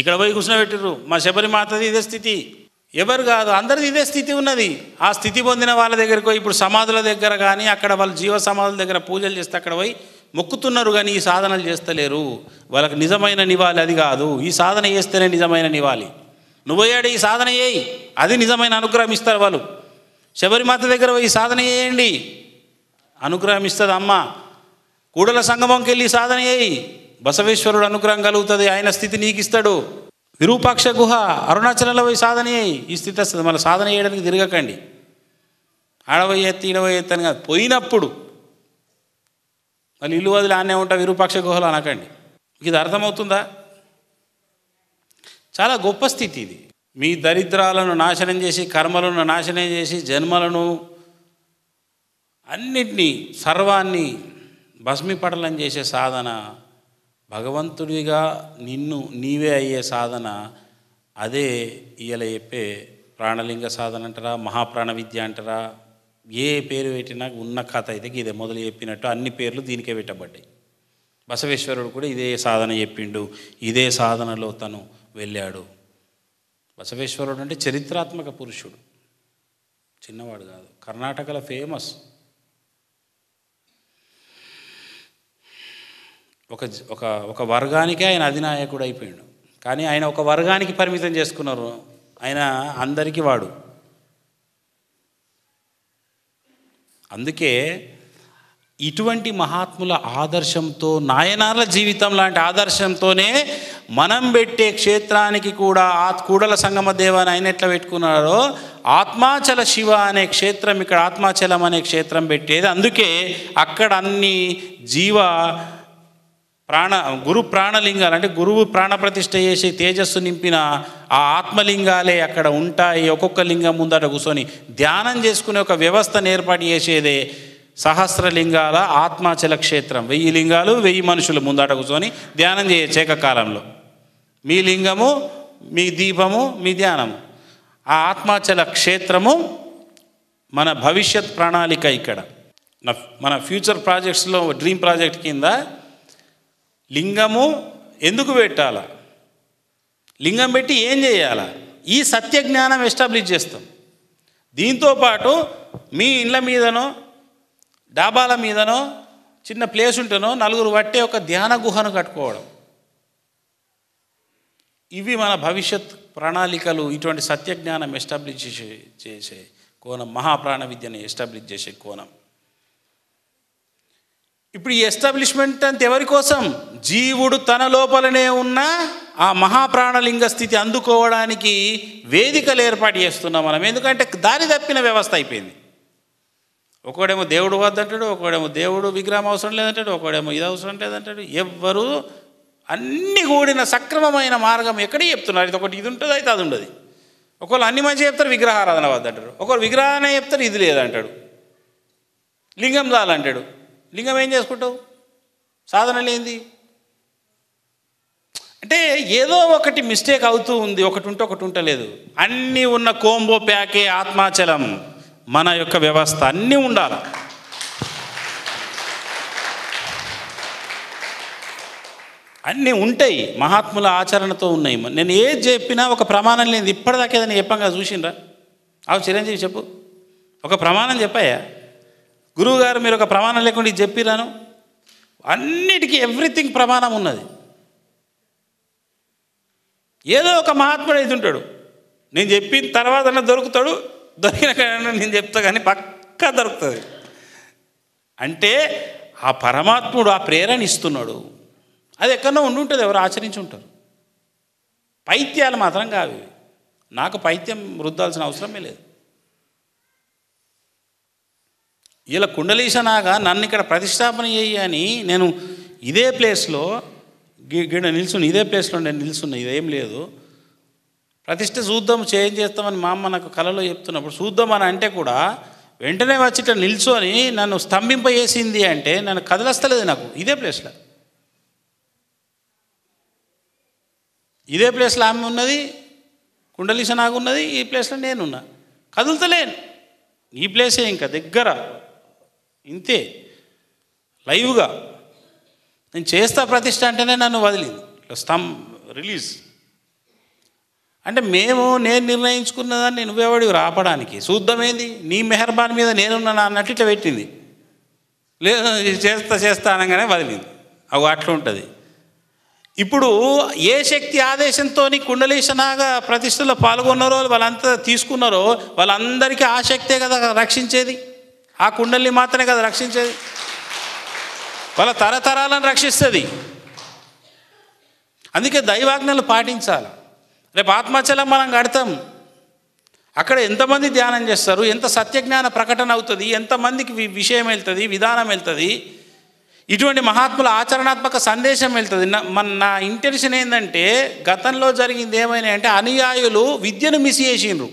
ఇక్కడ పోయి పెట్టారు మా శబరిమాతది ఇదే స్థితి ఎవరు కాదు అందరిది ఇదే స్థితి ఉన్నది ఆ స్థితి పొందిన వాళ్ళ దగ్గరికి పోయి ఇప్పుడు సమాధుల దగ్గర కానీ అక్కడ వాళ్ళు జీవ సమాధుల దగ్గర పూజలు చేస్తే అక్కడ పోయి మొక్కుతున్నారు కానీ ఈ సాధనలు చేస్తలేరు వాళ్ళకి నిజమైన నివాలి అది కాదు ఈ సాధన చేస్తేనే నిజమైన నివాలి నువ్వయ్యాడు ఈ సాధన చేయి అది నిజమైన అనుగ్రహం ఇస్తారు వాళ్ళు శబరిమాత దగ్గర పోయి సాధన చేయండి అనుగ్రహం ఇస్తుంది అమ్మ కూడల సంగమంకి వెళ్ళి సాధన చేయి బసవేశ్వరుడు అనుగ్రహం కలుగుతుంది ఆయన స్థితి నీకు ఇస్తాడు విరూపాక్ష గుహ అరుణాచలంలో పోయి సాధన ఈ స్థితి వస్తుంది మళ్ళీ సాధన చేయడానికి తిరగకండి ఆడవయ్య ఎత్తి ఇడవయ్య ఎత్తి అని కాదు పోయినప్పుడు మళ్ళీ ఇల్లు వదిలి ఆనే ఉంటా విరూపాక్ష గుహలు అనకండి మీకు ఇది అర్థమవుతుందా చాలా గొప్ప స్థితి ఇది మీ దరిద్రాలను నాశనం చేసి కర్మలను నాశనం చేసి జన్మలను అన్నిటినీ సర్వాన్ని భస్మిపటలం చేసే సాధన భగవంతుడిగా నిన్ను నీవే అయ్యే సాధన అదే ఇయల చెప్పే ప్రాణలింగ సాధన అంటారా మహాప్రాణ విద్య అంటారా ఏ పేరు పెట్టినా ఉన్న కథ అయితే ఇదే మొదలు చెప్పినట్టు అన్ని పేర్లు దీనికే పెట్టబడ్డాయి బసవేశ్వరుడు కూడా ఇదే సాధన చెప్పిండు ఇదే సాధనలో తను వెళ్ళాడు బసవేశ్వరుడు అంటే చరిత్రాత్మక పురుషుడు చిన్నవాడు కాదు కర్ణాటకలో ఫేమస్ ఒక ఒక ఒక వర్గానికే ఆయన అధినాయకుడు అయిపోయాడు కానీ ఆయన ఒక వర్గానికి పరిమితం చేసుకున్నారు ఆయన అందరికీ వాడు అందుకే ఇటువంటి మహాత్ముల ఆదర్శంతో నాయనార్ల జీవితం లాంటి ఆదర్శంతోనే మనం పెట్టే క్షేత్రానికి కూడా ఆ కూడల సంగమ దేవాన్ని ఆయన ఎట్లా పెట్టుకున్నారో ఆత్మాచల శివ అనే క్షేత్రం ఇక్కడ ఆత్మాచలం అనే క్షేత్రం పెట్టేది అందుకే అక్కడ అన్ని జీవ ప్రాణ గురు ప్రాణలింగాలు అంటే గురువు ప్రాణప్రతిష్ఠ చేసి తేజస్సు నింపిన ఆ ఆత్మలింగాలే అక్కడ ఉంటాయి ఒక్కొక్క లింగం ముందట కూర్చొని ధ్యానం చేసుకునే ఒక వ్యవస్థను ఏర్పాటు చేసేదే సహస్రలింగాల ఆత్మాచల క్షేత్రం వెయ్యి లింగాలు వెయ్యి మనుషులు ముందట కూర్చొని ధ్యానం చేయ కాలంలో మీ లింగము మీ దీపము మీ ధ్యానము ఆ ఆత్మాచల క్షేత్రము మన భవిష్యత్ ప్రణాళిక ఇక్కడ మన ఫ్యూచర్ ప్రాజెక్ట్స్లో డ్రీమ్ ప్రాజెక్ట్ కింద లింగము ఎందుకు పెట్టాలా లింగం పెట్టి ఏం చేయాలా ఈ సత్య జ్ఞానం ఎస్టాబ్లిష్ చేస్తాం దీంతోపాటు మీ ఇండ్ల మీదనో డాబాల మీదనో చిన్న ప్లేస్ ఉంటేనో నలుగురు పట్టే ఒక ధ్యాన గుహను కట్టుకోవడం ఇవి మన భవిష్యత్ ప్రణాళికలు ఇటువంటి సత్యజ్ఞానం ఎస్టాబ్లిష్ చేసే చేసే కోణం మహాప్రాణ విద్యను ఎస్టాబ్లిష్ చేసే కోణం ఇప్పుడు ఈ ఎస్టాబ్లిష్మెంట్ అంత ఎవరి కోసం జీవుడు తన లోపలనే ఉన్న ఆ మహాప్రాణలింగ స్థితి అందుకోవడానికి వేదికలు ఏర్పాటు చేస్తున్నాం మనం ఎందుకంటే దారి తప్పిన వ్యవస్థ అయిపోయింది ఒకడేమో దేవుడు వద్దంటాడు ఒకడేమో దేవుడు విగ్రహం అవసరం లేదంటాడు ఒకడేమో ఇది అవసరం లేదంటాడు ఎవ్వరూ అన్నీ కూడిన సక్రమమైన మార్గం ఎక్కడ చెప్తున్నారు ఇది ఒకటి ఇది ఉంటుంది అయితే అది ఉండదు ఒకళ్ళు అన్ని మంచి చెప్తారు విగ్రహారాధన వద్దంటాడు ఒకరు విగ్రహాన్ని చెప్తారు ఇది లేదంటాడు లింగం చాలంటాడు లింగం ఏం చేసుకుంటావు సాధన లేనిది అంటే ఏదో ఒకటి మిస్టేక్ అవుతూ ఉంది ఒకటి ఉంటే ఒకటి ఉంటలేదు అన్నీ ఉన్న కోంబో ప్యాకే ఆత్మాచలం మన యొక్క వ్యవస్థ అన్నీ ఉండాలి అన్నీ ఉంటాయి మహాత్ముల ఆచరణతో ఉన్నాయి నేను ఏది చెప్పినా ఒక ప్రమాణం లేదు ఇప్పటిదాకా ఏదైనా చెప్పంగా చూసిండ్రా అవి చిరంజీవి చెప్పు ఒక ప్రమాణం చెప్పాయా గురువుగారు మీరు ఒక ప్రమాణం లేకుండా చెప్పిరాను అన్నిటికీ ఎవ్రీథింగ్ ప్రమాణం ఉన్నది ఏదో ఒక మహాత్ముడు ఉంటాడు నేను చెప్పిన తర్వాత దొరుకుతాడు దొరికిన నేను చెప్తా కానీ పక్కా దొరుకుతుంది అంటే ఆ పరమాత్ముడు ఆ ప్రేరణ ఇస్తున్నాడు అది ఎక్కడో ఉంటుంది ఎవరు ఆచరించి ఉంటారు పైత్యాలు మాత్రం కావి నాకు పైత్యం వృద్ధాల్సిన అవసరమే లేదు ఇలా కుండలీసనాగా నన్ను ఇక్కడ ప్రతిష్టాపన చేయి అని నేను ఇదే ప్లేస్లో గిడ నిల్చున్న ఇదే ప్లేస్లో నేను నిల్చున్న ఇదేం లేదు ప్రతిష్ట చూద్దాం చేంజ్ చేస్తామని మా అమ్మ నాకు కలలో చెప్తున్నప్పుడు చూద్దాం అని అంటే కూడా వెంటనే వచ్చి ఇట్లా నిల్చొని నన్ను స్తంభింపజేసింది అంటే నన్ను కదలస్తలేదు నాకు ఇదే ప్లేస్లో ఇదే ప్లేస్లో ఆమె ఉన్నది కుండలీస నాకు ఉన్నది ఈ ప్లేస్లో నేనున్నా కదులుతలేను ఈ ప్లేసే ఇంకా దగ్గర ఇంతే లైవ్గా నేను చేస్తా ప్రతిష్ట అంటేనే నన్ను వదిలింది స్తం రిలీజ్ అంటే మేము నేను నిర్ణయించుకున్నదాన్ని నువ్వెవడివి రాపడానికి శుద్ధమేంది నీ మెహర్బాన్ మీద నేనున్నాను అన్నట్టు ఇట్లా పెట్టింది లేదు చేస్తా చేస్తా అనగానే వదిలింది అవి అట్లా ఉంటుంది ఇప్పుడు ఏ శక్తి ఆదేశంతో కుండలీశనాగా ప్రతిష్టలో పాల్గొన్నారో వాళ్ళంతా తీసుకున్నారో వాళ్ళందరికీ ఆ శక్తే కదా రక్షించేది ఆ కుండల్ని మాత్రమే కదా రక్షించేది వాళ్ళ తరతరాలను రక్షిస్తుంది అందుకే దైవాజ్ఞలు పాటించాలి రేపు ఆత్మచలం మనం కడతాం అక్కడ ఎంతమంది ధ్యానం చేస్తారు ఎంత సత్యజ్ఞాన ప్రకటన అవుతుంది ఎంతమందికి విషయం వెళ్తుంది విధానం వెళ్తుంది ఇటువంటి మహాత్ముల ఆచరణాత్మక సందేశం వెళ్తుంది మన నా ఇంటెన్షన్ ఏంటంటే గతంలో జరిగింది ఏమైనా అంటే అనుయాయులు విద్యను మిస్ చేసిండ్రు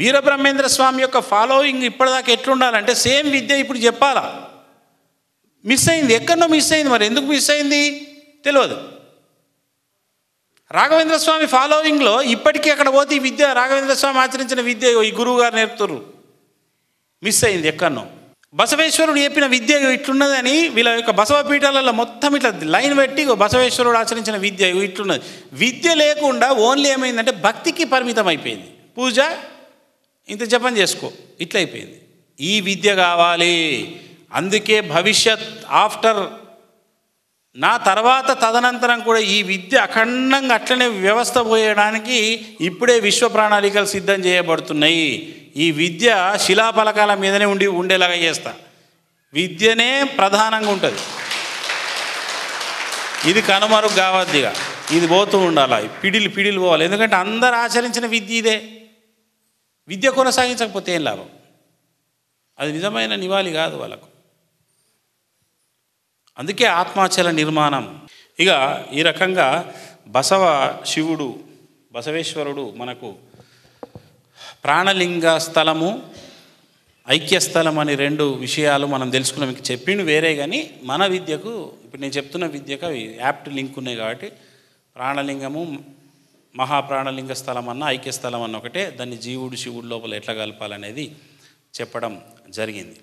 వీరబ్రహ్మేంద్ర స్వామి యొక్క ఫాలోయింగ్ ఇప్పటిదాకా ఎట్లుండాలంటే సేమ్ విద్య ఇప్పుడు చెప్పాలా మిస్ అయింది ఎక్కడో మిస్ అయింది మరి ఎందుకు మిస్ అయింది తెలియదు రాఘవేంద్ర స్వామి ఫాలోయింగ్లో ఇప్పటికీ అక్కడ పోతే ఈ విద్య రాఘవేంద్ర స్వామి ఆచరించిన విద్య ఈ గురువు గారు నేర్పుతారు మిస్ అయింది ఎక్కడో బసవేశ్వరుడు చెప్పిన విద్య ఇట్లున్నదని వీళ్ళ యొక్క బసవ పీఠాలలో మొత్తం ఇట్లా లైన్ పెట్టి బసవేశ్వరుడు ఆచరించిన విద్య ఇట్లున్నది విద్య లేకుండా ఓన్లీ ఏమైందంటే భక్తికి పరిమితం అయిపోయింది పూజ ఇంత జపం చేసుకో ఇట్లయిపోయింది ఈ విద్య కావాలి అందుకే భవిష్యత్ ఆఫ్టర్ నా తర్వాత తదనంతరం కూడా ఈ విద్య అఖండంగా అట్లనే వ్యవస్థ పోయడానికి ఇప్పుడే విశ్వ ప్రణాళికలు సిద్ధం చేయబడుతున్నాయి ఈ విద్య శిలాఫలకాల మీదనే ఉండి ఉండేలాగా చేస్తా విద్యనే ప్రధానంగా ఉంటుంది ఇది కనుమరుగు కావద్దిగా ఇది పోతూ ఉండాలి పిడిలు పిడిలు పోవాలి ఎందుకంటే అందరు ఆచరించిన విద్య ఇదే విద్య కొనసాగించకపోతే ఏం లాభం అది నిజమైన నివాళి కాదు వాళ్ళకు అందుకే ఆత్మాచల నిర్మాణం ఇక ఈ రకంగా బసవ శివుడు బసవేశ్వరుడు మనకు ప్రాణలింగ స్థలము ఐక్య స్థలం అని రెండు విషయాలు మనం తెలుసుకున్న మీకు చెప్పిండు వేరే కానీ మన విద్యకు ఇప్పుడు నేను చెప్తున్న విద్యకు అవి యాప్ట్ లింక్ ఉన్నాయి కాబట్టి ప్రాణలింగము మహాప్రాణలింగ స్థలం అన్న ఐక్య స్థలం అన్న ఒకటే దాన్ని జీవుడు శివుడు లోపల ఎట్లా కలపాలనేది చెప్పడం జరిగింది